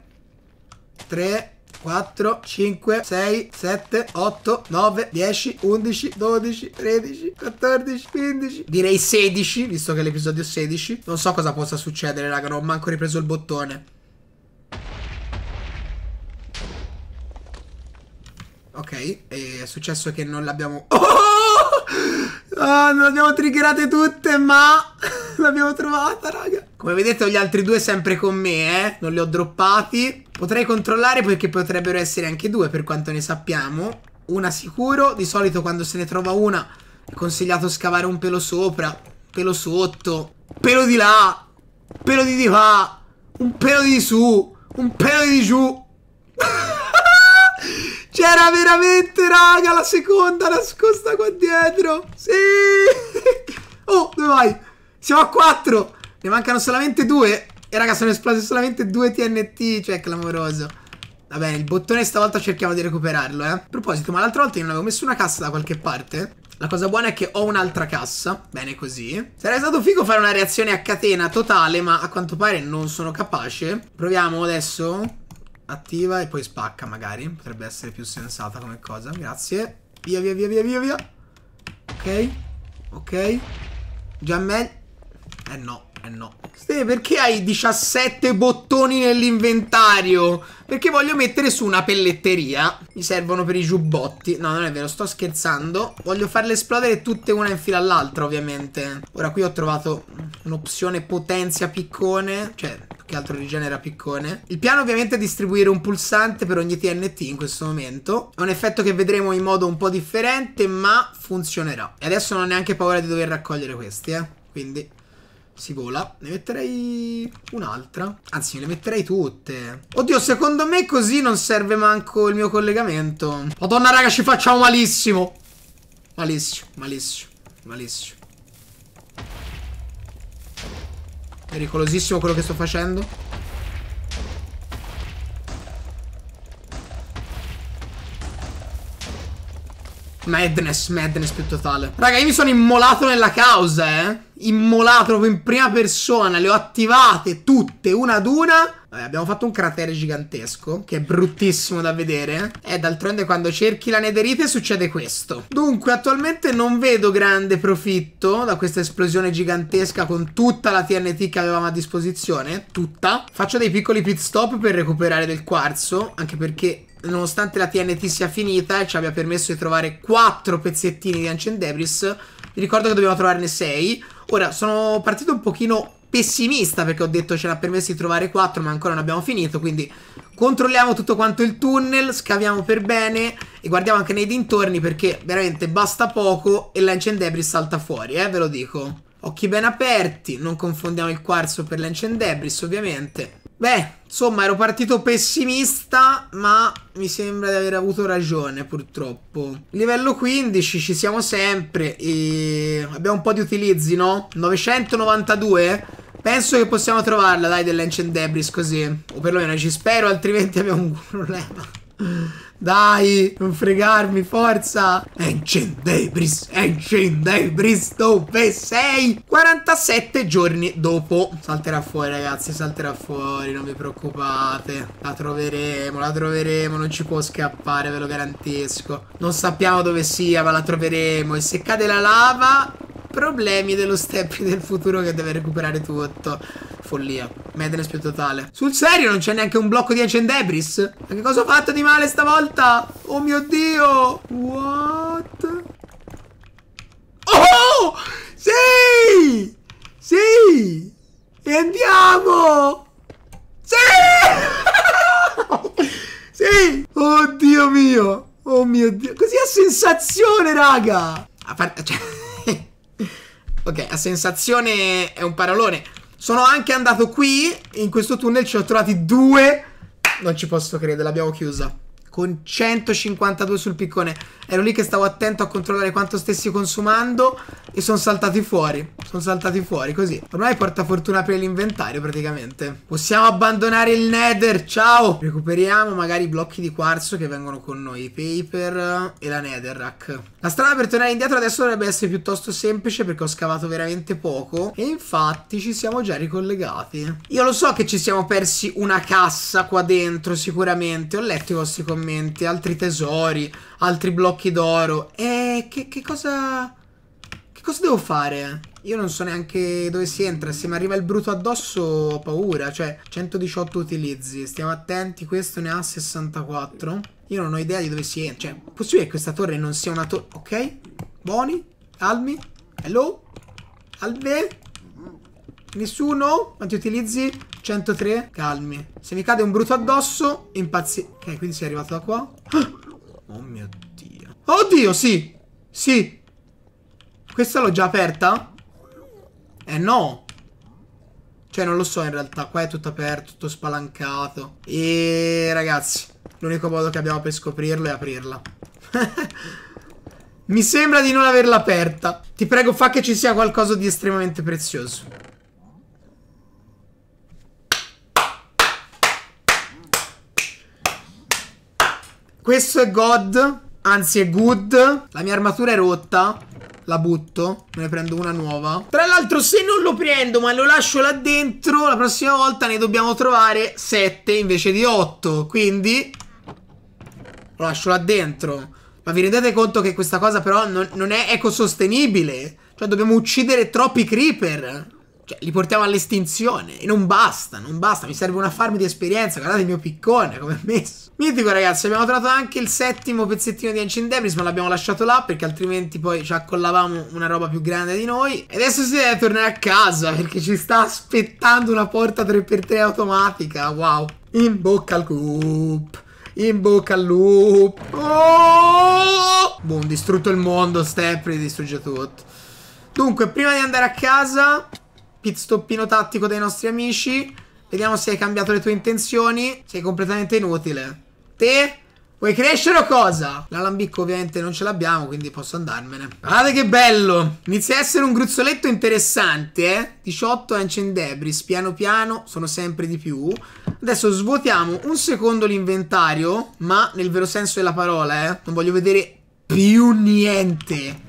tre... 4, 5, 6, 7, 8, 9, 10, 11, 12, 13, 14, 15. Direi 16, visto che è l'episodio 16. Non so cosa possa succedere, raga, non ho manco ripreso il bottone. Ok, è successo che non l'abbiamo... Oh! Oh, non abbiamo triggerate tutte, ma... L'abbiamo trovata, raga. Come vedete ho gli altri due sempre con me, eh. Non li ho droppati. Potrei controllare perché potrebbero essere anche due per quanto ne sappiamo. Una sicuro. Di solito quando se ne trova una è consigliato scavare un pelo sopra, pelo sotto, pelo di là, pelo di di là, un pelo di su, un pelo di giù. C'era veramente, raga, la seconda nascosta qua dietro. Sì. Oh, dove vai? Siamo a 4. Ne mancano solamente 2. E raga, sono esplose solamente 2 TNT. Cioè, clamoroso. Va bene, il bottone stavolta cerchiamo di recuperarlo, eh. A proposito, ma l'altra volta io non avevo messo una cassa da qualche parte. La cosa buona è che ho un'altra cassa. Bene così. Sarebbe stato figo fare una reazione a catena totale, ma a quanto pare non sono capace. Proviamo adesso. Attiva e poi spacca magari. Potrebbe essere più sensata come cosa. Grazie. Via, via, via, via, via, via. Ok. Ok. Già meglio. Eh no, eh no. Steve, perché hai 17 bottoni nell'inventario? Perché voglio mettere su una pelletteria. Mi servono per i giubbotti. No, non è vero, sto scherzando. Voglio farle esplodere tutte una in fila all'altra, ovviamente. Ora qui ho trovato un'opzione potenzia piccone. Cioè, che altro rigenera piccone. Il piano ovviamente è distribuire un pulsante per ogni TNT in questo momento. È un effetto che vedremo in modo un po' differente, ma funzionerà. E adesso non ho neanche paura di dover raccogliere questi, eh. Quindi si vola. Ne metterei un'altra. Anzi, ne metterei tutte. Oddio, secondo me così non serve manco il mio collegamento. Madonna, raga, ci facciamo malissimo. Malissimo, malissimo, malissimo. Pericolosissimo quello che sto facendo. Madness, madness più totale. Raga, io mi sono immolato nella causa, eh immolato proprio in prima persona, le ho attivate tutte una ad una. Vabbè, abbiamo fatto un cratere gigantesco, che è bruttissimo da vedere. E d'altronde quando cerchi la nederite succede questo. Dunque, attualmente non vedo grande profitto da questa esplosione gigantesca con tutta la TNT che avevamo a disposizione. Tutta. Faccio dei piccoli pit stop per recuperare del quarzo, anche perché nonostante la TNT sia finita e ci abbia permesso di trovare quattro pezzettini di Ancient Debris, vi ricordo che dobbiamo trovarne 6. Ora, sono partito un pochino pessimista perché ho detto ce l'ha permesso di trovare 4 ma ancora non abbiamo finito quindi controlliamo tutto quanto il tunnel scaviamo per bene e guardiamo anche nei dintorni perché veramente basta poco e Lance and Debris salta fuori eh ve lo dico occhi ben aperti non confondiamo il quarzo per Lance and Debris ovviamente Beh, insomma, ero partito pessimista, ma mi sembra di aver avuto ragione, purtroppo. Livello 15, ci siamo sempre e abbiamo un po' di utilizzi, no? 992? Penso che possiamo trovarla, dai, dell'Ancient Debris, così. O perlomeno ci spero, altrimenti abbiamo un problema. Dai, non fregarmi, forza! Ancient Debris, Ancient Debris, dove sei? 47 giorni dopo. Salterà fuori, ragazzi, salterà fuori, non vi preoccupate. La troveremo, la troveremo, non ci può scappare, ve lo garantisco. Non sappiamo dove sia, ma la troveremo. E se cade la lava, problemi dello step del futuro che deve recuperare tutto. Follia. Madness più totale. Sul serio non c'è neanche un blocco di Ancient Debris? Ma che cosa ho fatto di male stavolta? volta! Oh mio Dio! What? Oh! Sì! Sì! E andiamo! Sì! sì! Oddio mio! Oh mio Dio! Così a sensazione, raga! A parte... Cioè... ok, a sensazione è un parolone. Sono anche andato qui, in questo tunnel ci ho trovati due... Non ci posso credere, l'abbiamo chiusa con 152 sul piccone. Ero lì che stavo attento a controllare quanto stessi consumando e sono saltati fuori. Sono saltati fuori così. Ormai porta fortuna per l'inventario praticamente. Possiamo abbandonare il nether, ciao! Recuperiamo magari i blocchi di quarzo che vengono con noi, i paper e la netherrack. La strada per tornare indietro adesso dovrebbe essere piuttosto semplice perché ho scavato veramente poco e infatti ci siamo già ricollegati. Io lo so che ci siamo persi una cassa qua dentro sicuramente, ho letto i vostri commenti probabilmente, altri tesori, altri blocchi d'oro. E che, che, cosa... Che cosa devo fare? Io non so neanche dove si entra, se mi arriva il bruto addosso ho paura, cioè 118 utilizzi, stiamo attenti, questo ne ha 64. Io non ho idea di dove si entra, cioè possibile che questa torre non sia una torre... Ok, buoni, Almi? hello, alve, nessuno, quanti utilizzi? 103, calmi. Se mi cade un brutto addosso, impazzi... Ok, quindi sei arrivato da qua. Oh mio Dio. Oddio, sì! Sì! Questa l'ho già aperta? Eh no! Cioè, non lo so in realtà. Qua è tutto aperto, tutto spalancato. E ragazzi, l'unico modo che abbiamo per scoprirlo è aprirla. Mi sembra di non averla aperta. Ti prego, fa che ci sia qualcosa di estremamente prezioso. Questo è God. Anzi, è good. La mia armatura è rotta. La butto. Me ne prendo una nuova. Tra l'altro, se non lo prendo, ma lo lascio là dentro, la prossima volta ne dobbiamo trovare 7 invece di 8. Quindi... Lo lascio là dentro. Ma vi rendete conto che questa cosa però non, non è ecosostenibile? Cioè, dobbiamo uccidere troppi creeper. Cioè, li portiamo all'estinzione. E non basta, non basta. Mi serve una farm di esperienza. Guardate il mio piccone, come è messo. Mitico, ragazzi. Abbiamo trovato anche il settimo pezzettino di Ancient Debris, ma l'abbiamo lasciato là perché altrimenti poi ci accollavamo una roba più grande di noi. E adesso si deve tornare a casa perché ci sta aspettando una porta 3x3 automatica. Wow. In bocca al coop. In bocca al loop. Oh! Boom, distrutto il mondo, Stepri distrugge tutto. Dunque, prima di andare a casa pit stoppino tattico dai nostri amici. Vediamo se hai cambiato le tue intenzioni. Sei completamente inutile. Te? Vuoi crescere o cosa? L'alambicco ovviamente non ce l'abbiamo, quindi posso andarmene. Guardate che bello! Inizia a essere un gruzzoletto interessante, eh? 18 Ancient Debris, piano piano, sono sempre di più. Adesso svuotiamo un secondo l'inventario, ma nel vero senso della parola, eh? Non voglio vedere più niente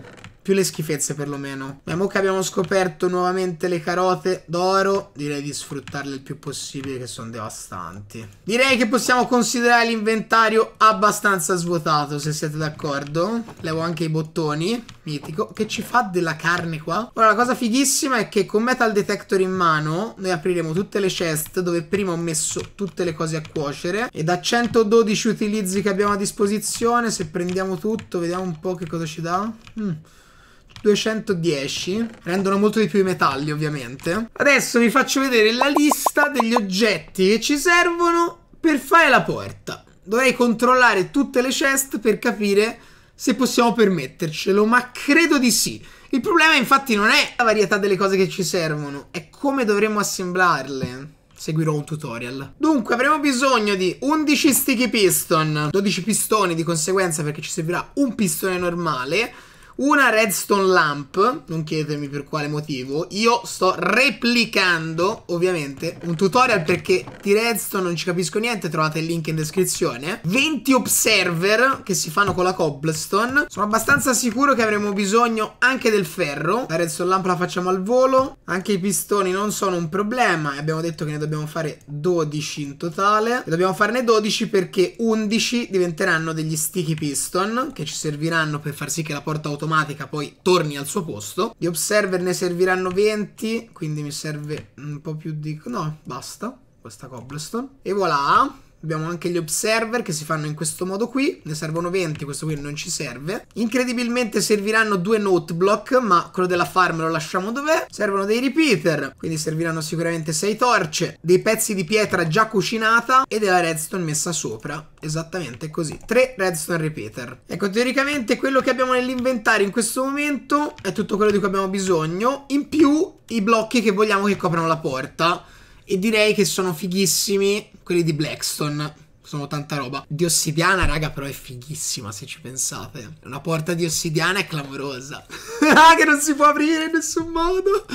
più le schifezze perlomeno. Abbiamo che abbiamo scoperto nuovamente le carote d'oro, direi di sfruttarle il più possibile che sono devastanti. Direi che possiamo considerare l'inventario abbastanza svuotato, se siete d'accordo. Levo anche i bottoni, mitico, che ci fa della carne qua. Ora la cosa fighissima è che con Metal Detector in mano noi apriremo tutte le chest dove prima ho messo tutte le cose a cuocere e da 112 utilizzi che abbiamo a disposizione se prendiamo tutto vediamo un po' che cosa ci dà. Mmm. 210 rendono molto di più i metalli ovviamente adesso vi faccio vedere la lista degli oggetti che ci servono per fare la porta dovrei controllare tutte le chest per capire se possiamo permettercelo ma credo di sì il problema infatti non è la varietà delle cose che ci servono è come dovremmo assemblarle seguirò un tutorial. Dunque avremo bisogno di 11 sticky piston, 12 pistoni di conseguenza perché ci servirà un pistone normale, una redstone lamp, non chiedetemi per quale motivo, io sto replicando ovviamente un tutorial perché di redstone non ci capisco niente, trovate il link in descrizione, 20 observer che si fanno con la cobblestone, sono abbastanza sicuro che avremo bisogno anche del ferro, la redstone lamp la facciamo al volo, anche i pistoni non sono un problema, abbiamo detto che ne dobbiamo fare 12 in totale, e dobbiamo farne 12 perché 11 diventeranno degli sticky piston che ci serviranno per far sì che la porta automatica automatica poi torni al suo posto. Gli observer ne serviranno 20, quindi mi serve un po' più di... no, basta, questa cobblestone. E voilà, Abbiamo anche gli observer che si fanno in questo modo qui. Ne servono 20, questo qui non ci serve. Incredibilmente serviranno due note block, ma quello della farm lo lasciamo dov'è. Servono dei repeater, quindi serviranno sicuramente 6 torce, dei pezzi di pietra già cucinata e della redstone messa sopra. Esattamente così. 3 redstone repeater. Ecco, teoricamente quello che abbiamo nell'inventario in questo momento è tutto quello di cui abbiamo bisogno. In più i blocchi che vogliamo che coprano la porta. E direi che sono fighissimi quelli di Blackstone. Sono tanta roba. Di ossidiana, raga, però è fighissima se ci pensate. Una porta di ossidiana è clamorosa. Ah, che non si può aprire in nessun modo.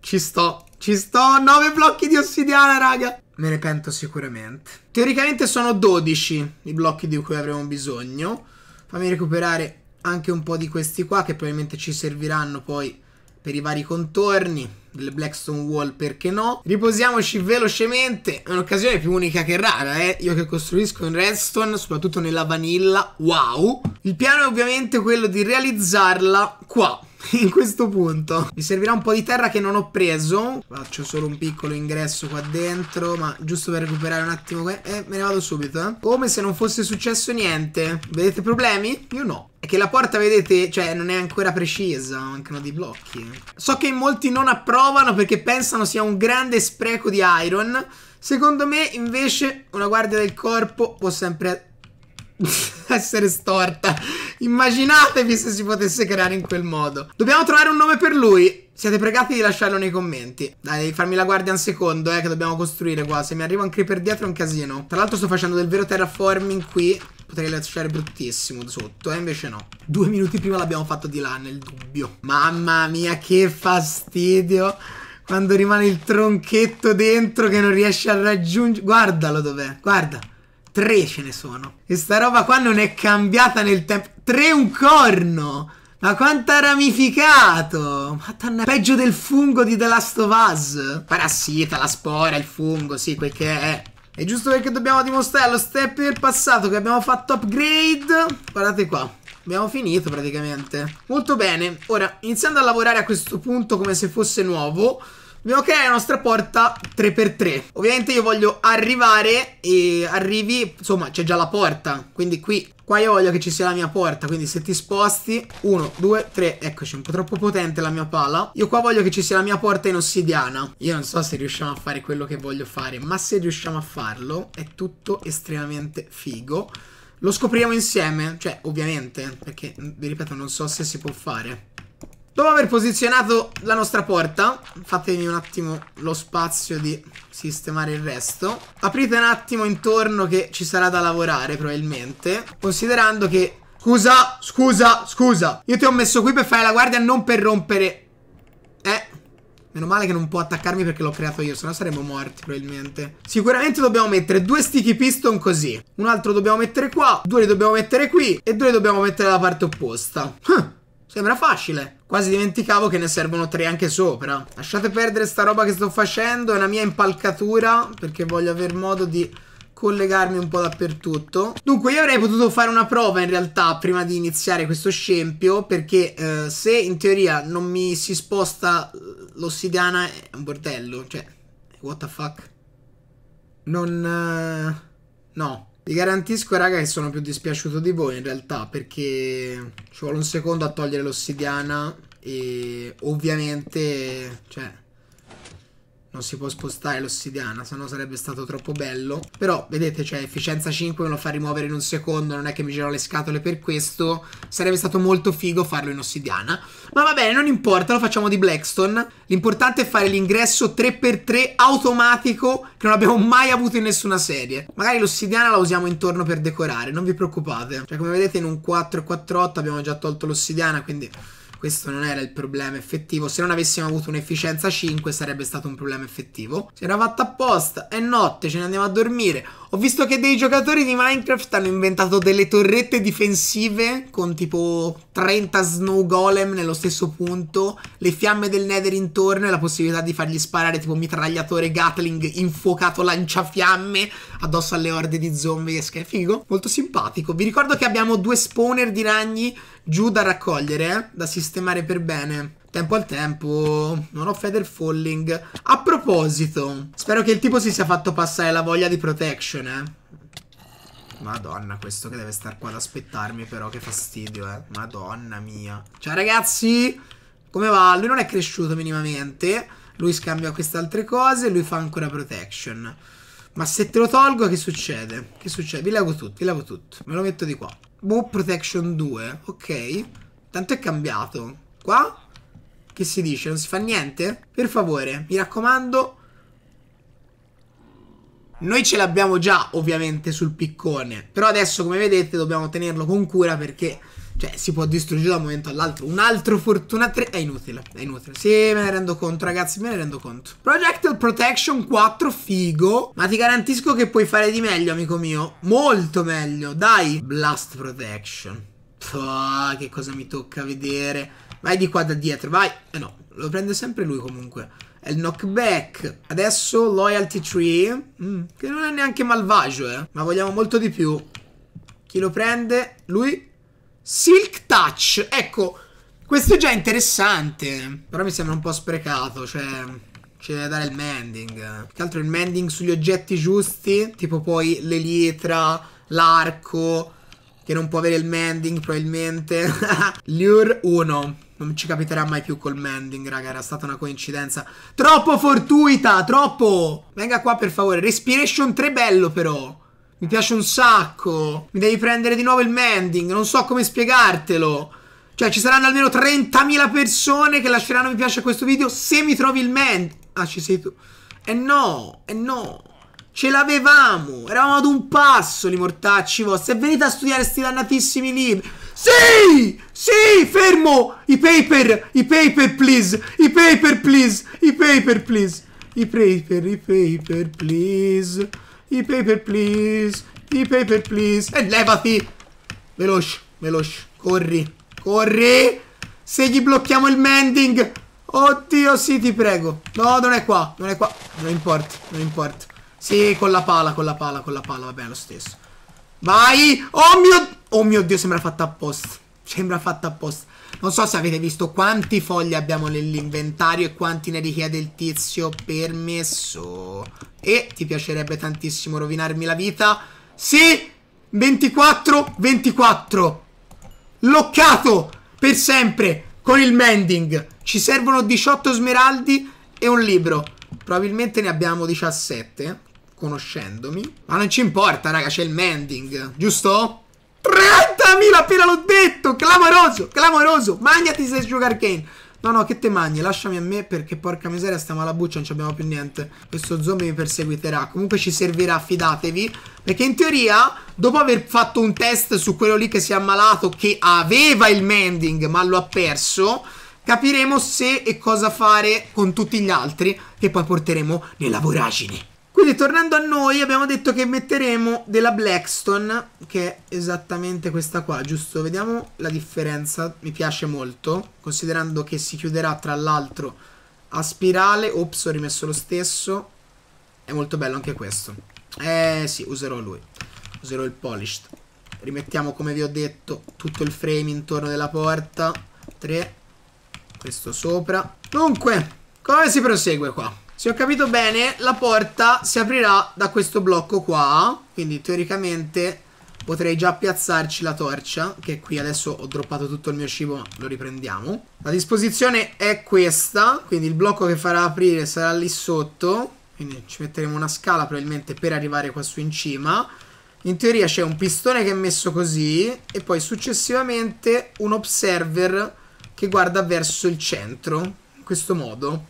Ci sto, ci sto. 9 blocchi di ossidiana, raga. Me ne pento sicuramente. Teoricamente sono 12 i blocchi di cui avremo bisogno. Fammi recuperare anche un po' di questi qua che probabilmente ci serviranno poi per i vari contorni delle Blackstone Wall, perché no? Riposiamoci velocemente, è un'occasione più unica che rara, eh? Io che costruisco in redstone, soprattutto nella vanilla, wow! Il piano è ovviamente quello di realizzarla qua, in questo punto. Mi servirà un po' di terra che non ho preso, faccio solo un piccolo ingresso qua dentro, ma giusto per recuperare un attimo, eh, me ne vado subito, eh? Come se non fosse successo niente, vedete problemi? Io no. È che la porta, vedete, cioè non è ancora precisa, mancano dei blocchi. So che molti non approvano perché pensano sia un grande spreco di iron. Secondo me, invece, una guardia del corpo può sempre essere storta. Immaginatevi se si potesse creare in quel modo. Dobbiamo trovare un nome per lui. Siete pregati di lasciarlo nei commenti. Dai, devi farmi la guardia un secondo, eh, che dobbiamo costruire qua. Se mi arriva anche per dietro è un casino. Tra l'altro sto facendo del vero terraforming qui potrei lasciare bruttissimo sotto, e eh? invece no. Due minuti prima l'abbiamo fatto di là, nel dubbio. Mamma mia, che fastidio! Quando rimane il tronchetto dentro che non riesce a raggiungere... Guardalo dov'è, guarda. Tre ce ne sono. E sta roba qua non è cambiata nel tempo. Tre un corno! Ma quanto ha ramificato! Madonna, peggio del fungo di The Last of Us. Parassita, la spora, il fungo, sì, quel che è. E giusto perché dobbiamo dimostrare lo step del passato che abbiamo fatto upgrade. Guardate qua. Abbiamo finito praticamente. Molto bene. Ora, iniziando a lavorare a questo punto come se fosse nuovo... Dobbiamo creare la nostra porta 3x3. Ovviamente io voglio arrivare e arrivi... Insomma, c'è già la porta. Quindi qui... Qua io voglio che ci sia la mia porta, quindi se ti sposti... 1, 2, 3, eccoci, un po' troppo potente la mia pala. Io qua voglio che ci sia la mia porta in ossidiana. Io non so se riusciamo a fare quello che voglio fare, ma se riusciamo a farlo è tutto estremamente figo. Lo scopriremo insieme, cioè ovviamente, perché, vi ripeto, non so se si può fare. Dopo aver posizionato la nostra porta, fatemi un attimo lo spazio di sistemare il resto. Aprite un attimo intorno che ci sarà da lavorare probabilmente, considerando che... Scusa, scusa, scusa. Io ti ho messo qui per fare la guardia, non per rompere... Eh... Meno male che non può attaccarmi perché l'ho creato io, sennò saremmo morti probabilmente. Sicuramente dobbiamo mettere due sticky piston così. Un altro dobbiamo mettere qua, due li dobbiamo mettere qui e due li dobbiamo mettere dalla parte opposta. Huh. Sembra facile. Quasi dimenticavo che ne servono tre anche sopra. Lasciate perdere sta roba che sto facendo. È una mia impalcatura. Perché voglio aver modo di collegarmi un po' dappertutto. Dunque io avrei potuto fare una prova in realtà prima di iniziare questo scempio. Perché eh, se in teoria non mi si sposta eh, l'ossidiana è un bordello. Cioè, what the fuck. Non... Eh, no. Vi garantisco, raga, che sono più dispiaciuto di voi in realtà, perché ci vuole un secondo a togliere l'ossidiana e ovviamente, cioè, non si può spostare l'ossidiana, se no sarebbe stato troppo bello. Però, vedete, cioè, efficienza 5 me lo fa rimuovere in un secondo, non è che mi giro le scatole per questo. Sarebbe stato molto figo farlo in ossidiana. Ma va bene, non importa, lo facciamo di Blackstone. L'importante è fare l'ingresso 3x3 automatico che non abbiamo mai avuto in nessuna serie. Magari l'ossidiana la usiamo intorno per decorare, non vi preoccupate. Cioè, come vedete, in un 4 x 4 abbiamo già tolto l'ossidiana, quindi questo non era il problema effettivo. Se non avessimo avuto un'efficienza 5 sarebbe stato un problema effettivo. Si era fatta apposta, è notte, ce ne andiamo a dormire. Ho visto che dei giocatori di Minecraft hanno inventato delle torrette difensive con tipo 30 snow golem nello stesso punto, le fiamme del nether intorno e la possibilità di fargli sparare tipo mitragliatore Gatling infuocato lanciafiamme addosso alle orde di zombie, che è figo, molto simpatico. Vi ricordo che abbiamo due spawner di ragni giù da raccogliere, eh? da sistemare per bene. Tempo al tempo, non ho Feather Falling. A proposito, spero che il tipo si sia fatto passare la voglia di protection, eh. Madonna, questo che deve star qua ad aspettarmi però, che fastidio, eh. Madonna mia. Ciao ragazzi, come va? Lui non è cresciuto minimamente. Lui scambia queste altre cose, lui fa ancora protection. Ma se te lo tolgo che succede? Che succede? Vi levo tutto, vi levo tutto. Me lo metto di qua. Boh, protection 2, ok. Tanto è cambiato. Qua che si dice? Non si fa niente? Per favore, mi raccomando. Noi ce l'abbiamo già ovviamente sul piccone, però adesso come vedete dobbiamo tenerlo con cura perché cioè, si può distruggere da un momento all'altro. Un altro Fortuna 3 è inutile, è inutile. Sì, me ne rendo conto ragazzi, me ne rendo conto. Projectile Protection 4, figo, ma ti garantisco che puoi fare di meglio amico mio, molto meglio, dai. Blast Protection, Pff, che cosa mi tocca vedere. Vai di qua da dietro, vai. Eh no, lo prende sempre lui comunque. È il knockback. Adesso loyalty tree. Mm, che non è neanche malvagio, eh. Ma vogliamo molto di più. Chi lo prende? Lui. Silk touch. Ecco, questo è già interessante. Però mi sembra un po' sprecato, cioè... C'è da dare il mending. Più che altro il mending sugli oggetti giusti. Tipo poi l'elitra, l'arco. Che non può avere il mending probabilmente. Lure 1. Non ci capiterà mai più col Mending, raga. Era stata una coincidenza troppo fortuita, troppo. Venga qua, per favore. Respiration 3 bello, però. Mi piace un sacco. Mi devi prendere di nuovo il Mending. Non so come spiegartelo. Cioè, ci saranno almeno 30.000 persone che lasceranno mi piace a questo video se mi trovi il Mending. Ah, ci sei tu. Eh no, eh no. Ce l'avevamo. Eravamo ad un passo, li mortacci vostri. E venite a studiare sti dannatissimi libri. Sì! Sì! Fermo! I paper! I paper, please! I paper, please! I paper, please! I paper, i paper, please! I paper, please! I paper, please! E levati! Veloce, veloce! Corri! Corri! Se gli blocchiamo il mending! Oddio, sì, ti prego! No, non è qua! Non è qua! Non importa, non importa! Sì, con la pala, con la pala, con la pala, va bene lo stesso. Vai! Oh mio... Oh mio Dio, sembra fatta apposta. Sembra fatta apposta. Non so se avete visto quanti fogli abbiamo nell'inventario e quanti ne richiede il tizio. Permesso. E ti piacerebbe tantissimo rovinarmi la vita? Sì! 24, 24. Loccato per sempre con il mending. Ci servono 18 smeraldi e un libro. Probabilmente ne abbiamo 17 conoscendomi. Ma non ci importa, raga, c'è il mending, giusto? 30.000 appena l'ho detto! Clamoroso, clamoroso! Magnati se giocare Kane! No, no, che te mangi? Lasciami a me perché porca miseria stiamo alla buccia, non abbiamo più niente. Questo zombie mi perseguiterà. Comunque ci servirà, fidatevi. Perché in teoria, dopo aver fatto un test su quello lì che si è ammalato, che aveva il mending ma lo ha perso, capiremo se e cosa fare con tutti gli altri che poi porteremo nella voragine. Quindi tornando a noi abbiamo detto che metteremo della Blackstone che è esattamente questa qua, giusto? Vediamo la differenza, mi piace molto, considerando che si chiuderà tra l'altro a spirale, ops ho rimesso lo stesso, è molto bello anche questo. Eh sì, userò lui, userò il polished. Rimettiamo come vi ho detto tutto il frame intorno della porta, 3, questo sopra. Dunque, come si prosegue qua? Se ho capito bene, la porta si aprirà da questo blocco qua. Quindi teoricamente potrei già piazzarci la torcia, che qui adesso ho droppato tutto il mio cibo, ma lo riprendiamo. La disposizione è questa, quindi il blocco che farà aprire sarà lì sotto. Quindi ci metteremo una scala probabilmente per arrivare qua su in cima. In teoria c'è un pistone che è messo così e poi successivamente un observer che guarda verso il centro, in questo modo.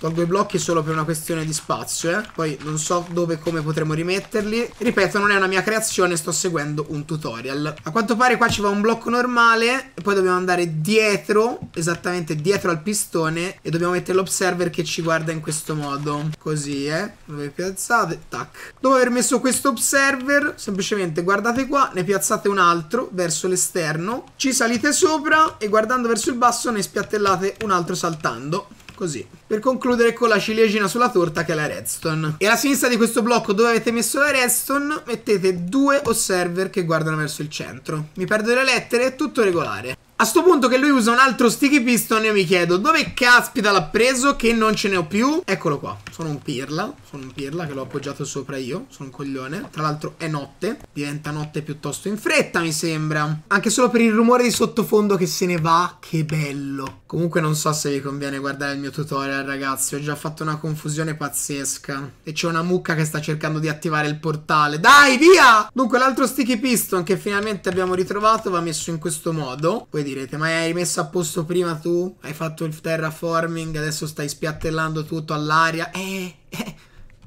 Tolgo i blocchi solo per una questione di spazio, eh. Poi non so dove e come potremo rimetterli. Ripeto, non è una mia creazione, sto seguendo un tutorial. A quanto pare qua ci va un blocco normale e poi dobbiamo andare dietro, esattamente dietro al pistone e dobbiamo mettere l'observer che ci guarda in questo modo. Così, eh. Dove piazzate? Tac. Dopo aver messo questo observer, semplicemente guardate qua, ne piazzate un altro verso l'esterno, ci salite sopra e guardando verso il basso ne spiattellate un altro saltando così. Per concludere con la ciliegina sulla torta che è la redstone. E alla sinistra di questo blocco dove avete messo la redstone mettete due observer che guardano verso il centro. Mi perdo le lettere, è tutto regolare. A sto punto che lui usa un altro sticky piston io mi chiedo dove caspita l'ha preso che non ce ne ho più Eccolo qua, sono un pirla, sono un pirla che l'ho appoggiato sopra io, sono un coglione Tra l'altro è notte, diventa notte piuttosto in fretta mi sembra Anche solo per il rumore di sottofondo che se ne va, che bello Comunque non so se vi conviene guardare il mio tutorial ragazzi, ho già fatto una confusione pazzesca E c'è una mucca che sta cercando di attivare il portale, dai via! Dunque l'altro sticky piston che finalmente abbiamo ritrovato va messo in questo modo Poi direte, ma hai rimesso a posto prima tu? Hai fatto il terraforming, adesso stai spiattellando tutto all'aria. Eh, eh,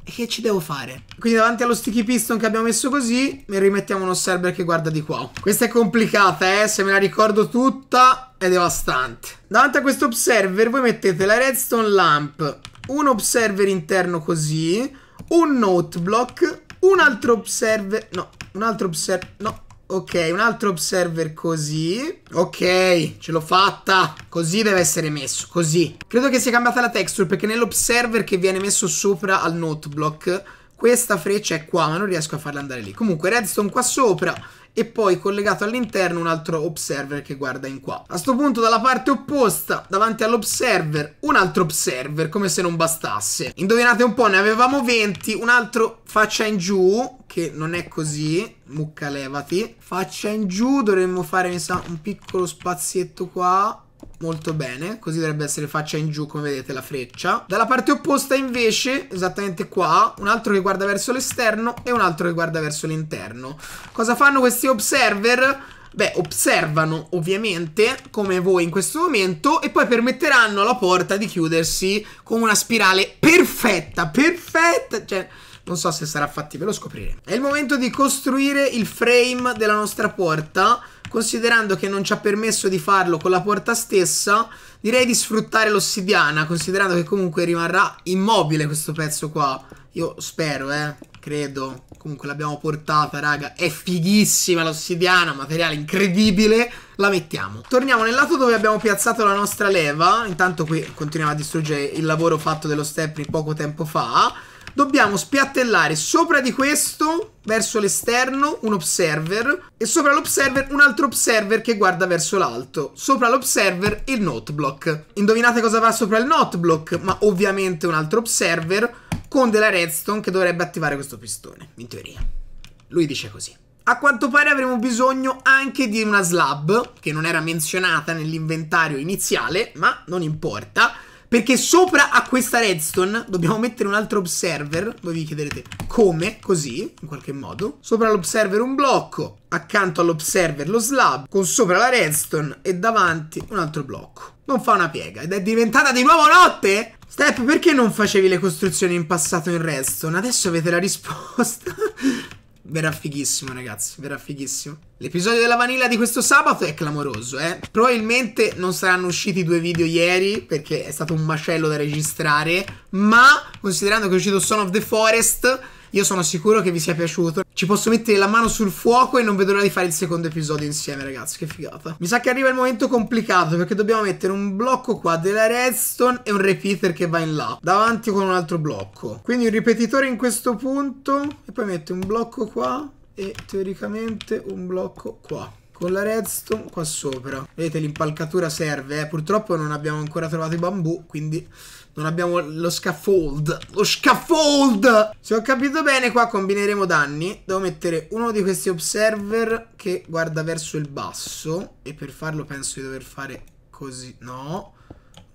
che ci devo fare? Quindi davanti allo sticky piston che abbiamo messo così, mi rimettiamo uno server che guarda di qua. Questa è complicata, eh, se me la ricordo tutta è devastante. Davanti a questo observer voi mettete la redstone lamp, un observer interno così, un note block, un altro observer, no, un altro observer, no, Ok, un altro observer così. Ok, ce l'ho fatta. Così deve essere messo, così. Credo che sia cambiata la texture perché nell'observer che viene messo sopra al noteblock questa freccia è qua, ma non riesco a farla andare lì. Comunque redstone qua sopra e poi collegato all'interno un altro observer che guarda in qua. A questo punto dalla parte opposta, davanti all'observer, un altro observer, come se non bastasse. Indovinate un po', ne avevamo 20, un altro faccia in giù, che non è così, mucca levati. Faccia in giù, dovremmo fare, mi sa, un piccolo spazietto qua molto bene Così dovrebbe essere faccia in giù come vedete la freccia Dalla parte opposta invece, esattamente qua Un altro che guarda verso l'esterno e un altro che guarda verso l'interno Cosa fanno questi observer? Beh, osservano ovviamente come voi in questo momento e poi permetteranno alla porta di chiudersi con una spirale perfetta, perfetta, cioè non so se sarà fattibile, lo scopriremo. È il momento di costruire il frame della nostra porta. Considerando che non ci ha permesso di farlo con la porta stessa, direi di sfruttare l'ossidiana, considerando che comunque rimarrà immobile questo pezzo qua. Io spero, eh, credo. Comunque l'abbiamo portata, raga. È fighissima l'ossidiana, materiale incredibile. La mettiamo. Torniamo nel lato dove abbiamo piazzato la nostra leva. Intanto qui continuiamo a distruggere il lavoro fatto dello step poco tempo fa dobbiamo spiattellare sopra di questo, verso l'esterno, un observer e sopra l'observer un altro observer che guarda verso l'alto. Sopra l'observer il note Indovinate cosa va sopra il note Ma ovviamente un altro observer con della redstone che dovrebbe attivare questo pistone, in teoria. Lui dice così. A quanto pare avremo bisogno anche di una slab, che non era menzionata nell'inventario iniziale, ma non importa perché sopra a questa redstone dobbiamo mettere un altro observer. Voi vi chiederete come, così, in qualche modo. Sopra l'observer un blocco, accanto all'observer lo slab, con sopra la redstone e davanti un altro blocco. Non fa una piega ed è diventata di nuovo notte? Step, perché non facevi le costruzioni in passato in redstone? Adesso avete la risposta. Verrà fighissimo, ragazzi. Verrà fighissimo. L'episodio della vanilla di questo sabato è clamoroso, eh. Probabilmente non saranno usciti due video ieri, perché è stato un macello da registrare. Ma, considerando che è uscito Son of the Forest, io sono sicuro che vi sia piaciuto. Ci posso mettere la mano sul fuoco e non vedo l'ora di fare il secondo episodio insieme, ragazzi. Che figata. Mi sa che arriva il momento complicato perché dobbiamo mettere un blocco qua della redstone e un repeater che va in là. Davanti con un altro blocco. Quindi un ripetitore in questo punto e poi metto un blocco qua e teoricamente un blocco qua con la redstone qua sopra. Vedete l'impalcatura serve, eh? purtroppo non abbiamo ancora trovato i bambù, quindi non abbiamo lo scaffold. Lo scaffold! Se ho capito bene, qua combineremo danni. Devo mettere uno di questi observer che guarda verso il basso. E per farlo penso di dover fare così. No.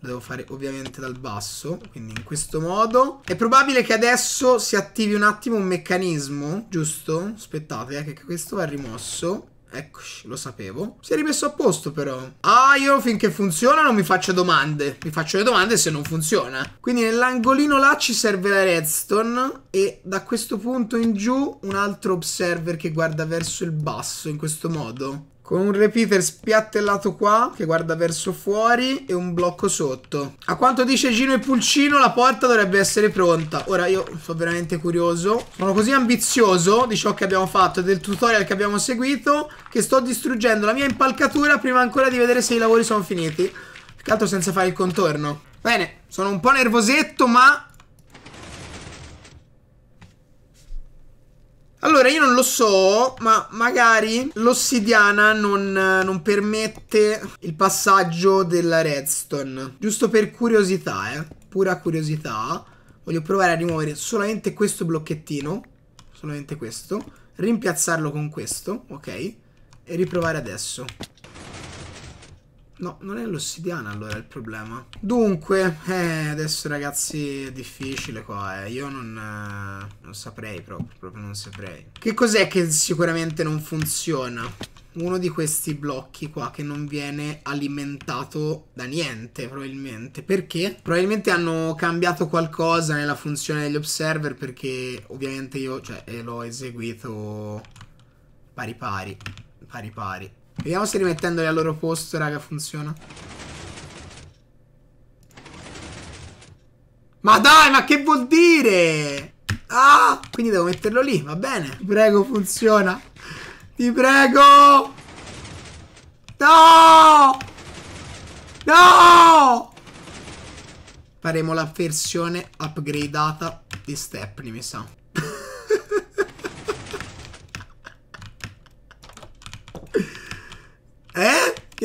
Lo devo fare ovviamente dal basso, quindi in questo modo. È probabile che adesso si attivi un attimo un meccanismo, giusto? Aspettate, eh, che questo va rimosso. Eccoci, lo sapevo. Si è rimesso a posto però. Ah, io finché funziona non mi faccio domande. Mi faccio le domande se non funziona. Quindi nell'angolino là ci serve la redstone e da questo punto in giù un altro observer che guarda verso il basso in questo modo. Con un repeater spiattellato qua, che guarda verso fuori, e un blocco sotto. A quanto dice Gino e Pulcino, la porta dovrebbe essere pronta. Ora io sono veramente curioso. Sono così ambizioso di ciò che abbiamo fatto e del tutorial che abbiamo seguito, che sto distruggendo la mia impalcatura prima ancora di vedere se i lavori sono finiti. Più che altro senza fare il contorno. Bene, sono un po' nervosetto, ma Allora, io non lo so, ma magari l'ossidiana non, non, permette il passaggio della redstone. Giusto per curiosità, eh. Pura curiosità. Voglio provare a rimuovere solamente questo blocchettino. Solamente questo. Rimpiazzarlo con questo, ok? E riprovare adesso. No, non è l'ossidiana allora il problema. Dunque, eh, adesso ragazzi è difficile qua, eh. Io non, eh, non saprei proprio, proprio non saprei. Che cos'è che sicuramente non funziona? Uno di questi blocchi qua che non viene alimentato da niente probabilmente. Perché? Probabilmente hanno cambiato qualcosa nella funzione degli observer perché ovviamente io cioè, eh, l'ho eseguito pari pari. Pari pari. Vediamo se rimettendoli al loro posto, raga, funziona. Ma dai, ma che vuol dire? Ah, quindi devo metterlo lì, va bene. Ti prego, funziona. Ti prego. No! No! Faremo la versione upgradata di Stepney, mi sa.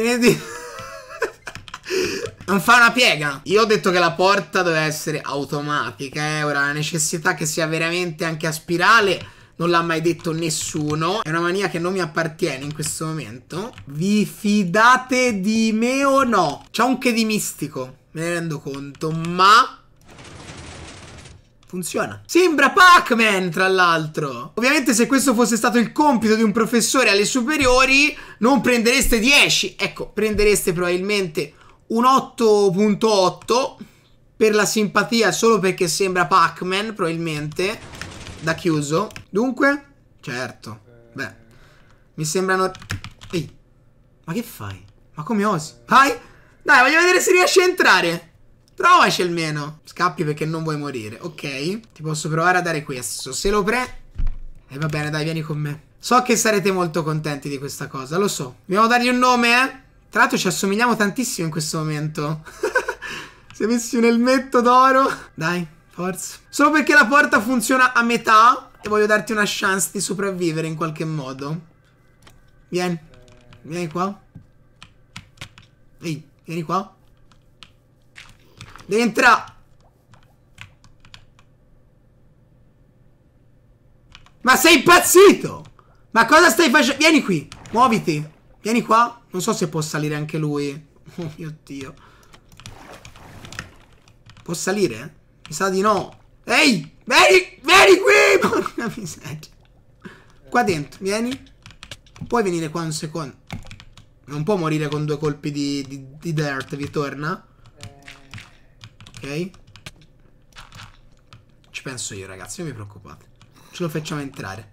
Tenete... non fa una piega. Io ho detto che la porta doveva essere automatica, eh. Ora, la necessità che sia veramente anche a spirale... Non l'ha mai detto nessuno. È una mania che non mi appartiene in questo momento. Vi fidate di me o no? C'è un che di mistico, me ne rendo conto, ma Funziona. Sembra Pac-Man, tra l'altro. Ovviamente se questo fosse stato il compito di un professore alle superiori, non prendereste 10. Ecco, prendereste probabilmente un 8.8 per la simpatia, solo perché sembra Pac-Man, probabilmente. Da chiuso. Dunque, certo. Beh, mi sembrano... Ehi, ma che fai? Ma come osi? Vai! Dai, voglio vedere se riesci a entrare. Provaci almeno. Scappi perché non vuoi morire. Ok. Ti posso provare a dare questo. Se lo pre... E eh, va bene, dai, vieni con me. So che sarete molto contenti di questa cosa, lo so. Dobbiamo dargli un nome, eh? Tra l'altro ci assomigliamo tantissimo in questo momento. Se avessi un elmetto d'oro. Dai, forza. Solo perché la porta funziona a metà e voglio darti una chance di sopravvivere in qualche modo. Vieni. Vieni qua. Ehi, vieni qua. Entra! Ma sei impazzito! Ma cosa stai facendo? Vieni qui, muoviti. Vieni qua. Non so se può salire anche lui. Oh mio Dio. Può salire? Mi sa di no. Ehi, vieni, vieni qui! Porca miseria. Qua dentro, vieni. Puoi venire qua un secondo. Non può morire con due colpi di, di, di dirt, vi torna? ok? Ci penso io, ragazzi, non vi preoccupate. Ce lo facciamo entrare.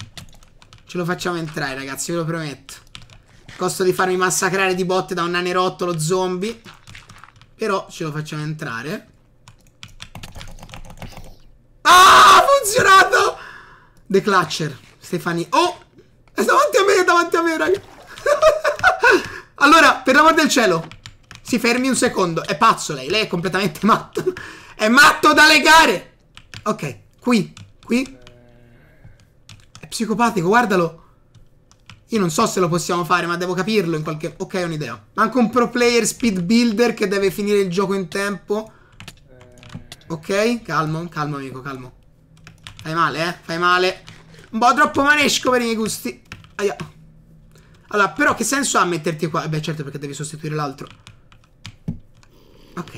Ce lo facciamo entrare, ragazzi, ve lo prometto. Costo di farmi massacrare di botte da un nanerottolo zombie. Però ce lo facciamo entrare. Ah, ha funzionato! The Clutcher, Stefani. Oh! È davanti a me, è davanti a me, ragazzi. allora, per l'amor del cielo, si fermi un secondo. È pazzo lei. Lei è completamente matto. È matto da legare. Ok. Qui. Qui. È psicopatico. Guardalo. Io non so se lo possiamo fare, ma devo capirlo in qualche... Ok, ho un'idea. Manca un pro player speed builder che deve finire il gioco in tempo. Ok, calmo, calmo amico, calmo. Fai male, eh? Fai male. Un po' troppo manesco per i miei gusti. Aia. Allora, però che senso ha metterti qua? Eh beh, certo, perché devi sostituire l'altro. Ok.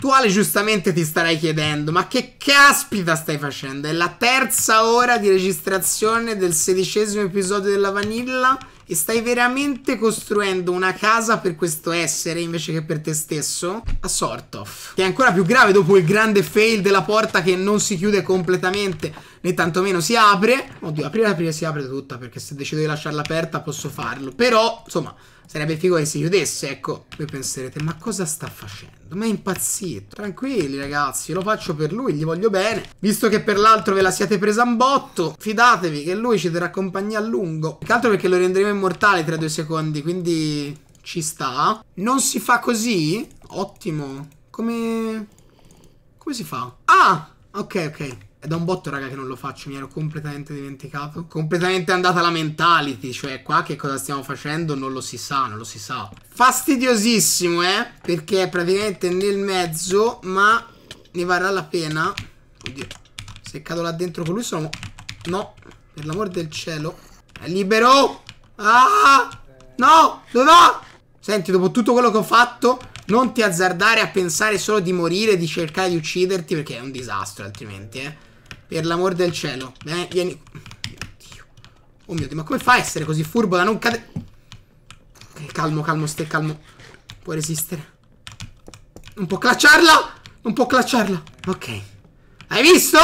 Quale giustamente ti starei chiedendo, ma che caspita stai facendo? È la terza ora di registrazione del sedicesimo episodio della Vanilla e stai veramente costruendo una casa per questo essere invece che per te stesso? A ah, sort of. Che è ancora più grave dopo il grande fail della porta che non si chiude completamente né tantomeno si apre. Oddio, aprire aprire si apre tutta, perché se decido di lasciarla aperta posso farlo. Però, insomma, sarebbe figo che si chiudesse, ecco. Voi penserete, ma cosa sta facendo? Ma è impazzito. Tranquilli, ragazzi, lo faccio per lui, gli voglio bene. Visto che per l'altro ve la siete presa un botto, fidatevi che lui ci terrà compagnia a lungo. Più che altro perché lo renderemo immortale tra due secondi, quindi ci sta. Non si fa così? Ottimo. Come... Come si fa? Ah! Ok, ok. È da un botto, raga, che non lo faccio, mi ero completamente dimenticato. Completamente andata la mentality, cioè qua che cosa stiamo facendo non lo si sa, non lo si sa. Fastidiosissimo, eh, perché è praticamente nel mezzo, ma ne varrà la pena. Oddio, se cado là dentro con lui sono... No, per l'amor del cielo. È libero! Ah! No! Dove va? Senti, dopo tutto quello che ho fatto, non ti azzardare a pensare solo di morire, di cercare di ucciderti, perché è un disastro altrimenti, eh. Per l'amor del cielo. Eh, vieni. Oh mio Dio, ma come fa a essere così furbo da non cadere? Calmo, calmo, stai calmo. Può resistere. Non può clacciarla! Non può clacciarla. Ok. Hai visto?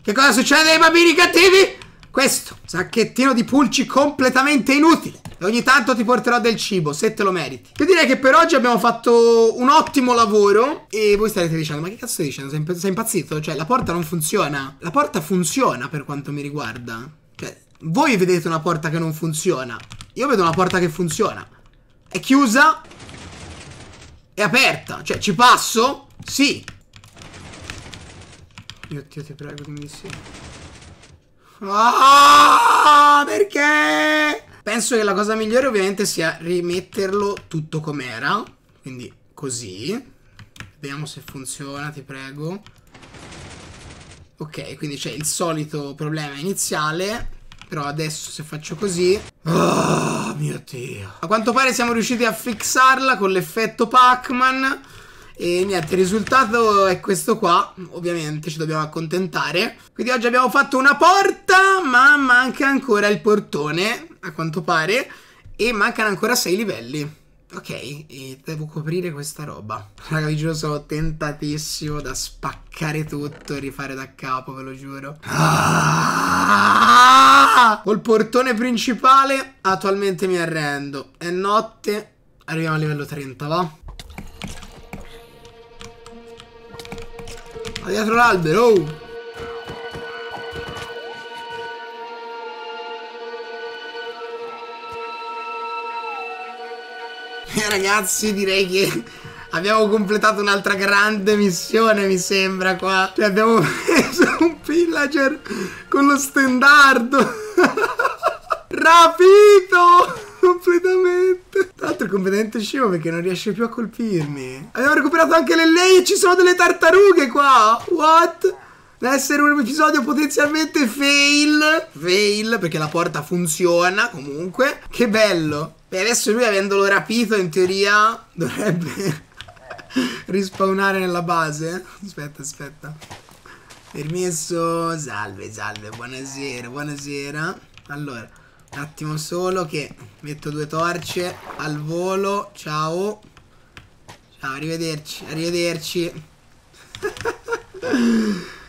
Che cosa succede ai bambini cattivi? Questo, sacchettino di pulci completamente inutile. E ogni tanto ti porterò del cibo, se te lo meriti. Io direi che per oggi abbiamo fatto un ottimo lavoro. E voi starete dicendo, ma che cazzo stai dicendo? Sei, imp sei impazzito? Cioè, la porta non funziona. La porta funziona per quanto mi riguarda. Cioè, voi vedete una porta che non funziona. Io vedo una porta che funziona. È chiusa. È aperta. Cioè, ci passo? Sì. Dio, ti prego, dimmi di sì. Ah, perché? Penso che la cosa migliore ovviamente sia rimetterlo tutto com'era. Quindi così. Vediamo se funziona, ti prego. Ok, quindi c'è il solito problema iniziale. Però adesso se faccio così... Oh, mio Dio. A quanto pare siamo riusciti a fixarla con l'effetto Pac-Man. E niente, il risultato è questo qua. Ovviamente ci dobbiamo accontentare. Quindi oggi abbiamo fatto una porta, ma manca ancora il portone, a quanto pare. E mancano ancora 6 livelli. Ok, e devo coprire questa roba. Raga, vi giuro, sono tentatissimo da spaccare tutto e rifare da capo, ve lo giuro. Ah! il portone principale, attualmente mi arrendo. È notte, arriviamo a livello 30, va? Ma dietro l'albero, oh! Eh, ragazzi direi che abbiamo completato un'altra grande missione mi sembra qua cioè abbiamo preso un pillager con lo stendardo rapito completamente. Tra l'altro è completamente scemo perché non riesce più a colpirmi. Abbiamo recuperato anche le lei e ci sono delle tartarughe qua. What? Deve essere un episodio potenzialmente fail. Fail perché la porta funziona comunque. Che bello. E adesso lui avendolo rapito in teoria dovrebbe rispawnare nella base. Aspetta, aspetta. Permesso. Salve, salve. Buonasera, buonasera. Allora, un attimo solo che metto due torce al volo. Ciao. Ciao, arrivederci, arrivederci.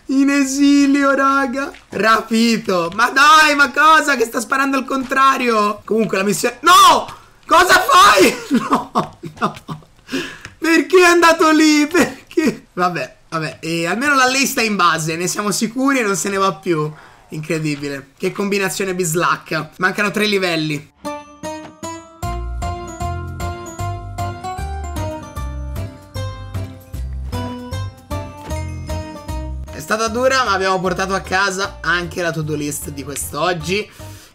In esilio, raga. Rapito. Ma dai, ma cosa? Che sta sparando al contrario. Comunque la missione... No! Cosa fai? No, no. Perché è andato lì? Perché? Vabbè, vabbè. E almeno la lei sta in base. Ne siamo sicuri e non se ne va più. Incredibile. Che combinazione bislacca. Mancano tre livelli. È stata dura, ma abbiamo portato a casa anche la to-do list di quest'oggi.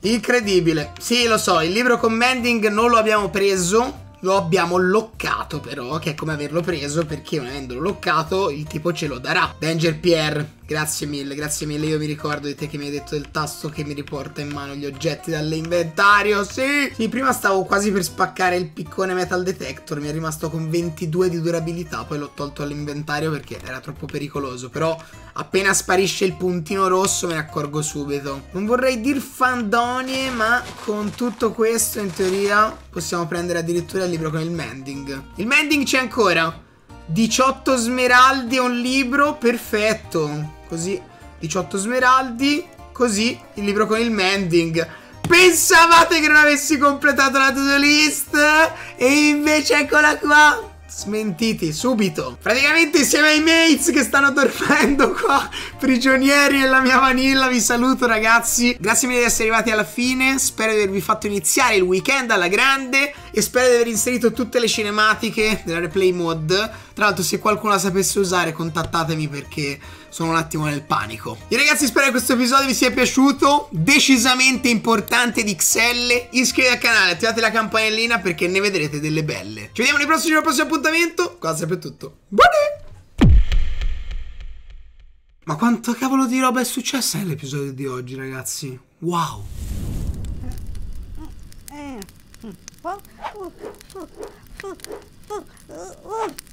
Incredibile. Sì, lo so, il libro commending non lo abbiamo preso, lo abbiamo loccato però, che è come averlo preso, perché non avendolo loccato il tipo ce lo darà. Danger Pierre, Grazie mille, grazie mille. Io mi ricordo di te che mi hai detto del tasto che mi riporta in mano gli oggetti dall'inventario. Sì! Sì, prima stavo quasi per spaccare il piccone metal detector. Mi è rimasto con 22 di durabilità. Poi l'ho tolto all'inventario perché era troppo pericoloso. Però appena sparisce il puntino rosso me ne accorgo subito. Non vorrei dir fandonie, ma con tutto questo in teoria possiamo prendere addirittura il libro con il mending. Il mending c'è ancora! 18 smeraldi e un libro, perfetto. Così, 18 smeraldi, così il libro con il mending. Pensavate che non avessi completato la to-do list? E invece eccola qua! Smentiti subito. Praticamente insieme ai mates che stanno dormendo qua, prigionieri della mia vanilla, vi saluto ragazzi. Grazie mille di essere arrivati alla fine, spero di avervi fatto iniziare il weekend alla grande e spero di aver inserito tutte le cinematiche della replay mod tra l'altro se qualcuno la sapesse usare contattatemi perché sono un attimo nel panico. E ragazzi spero che questo episodio vi sia piaciuto, decisamente importante di XL. Iscrivetevi al canale, attivate la campanellina perché ne vedrete delle belle. Ci vediamo nei prossimi, nel prossimo appuntamento. Quasi sempre tutto. Buone! Ma quanto cavolo di roba è successa nell'episodio di oggi, ragazzi? Wow! Oh, oh, oh, oh, oh, oh.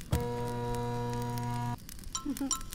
Mm-hmm.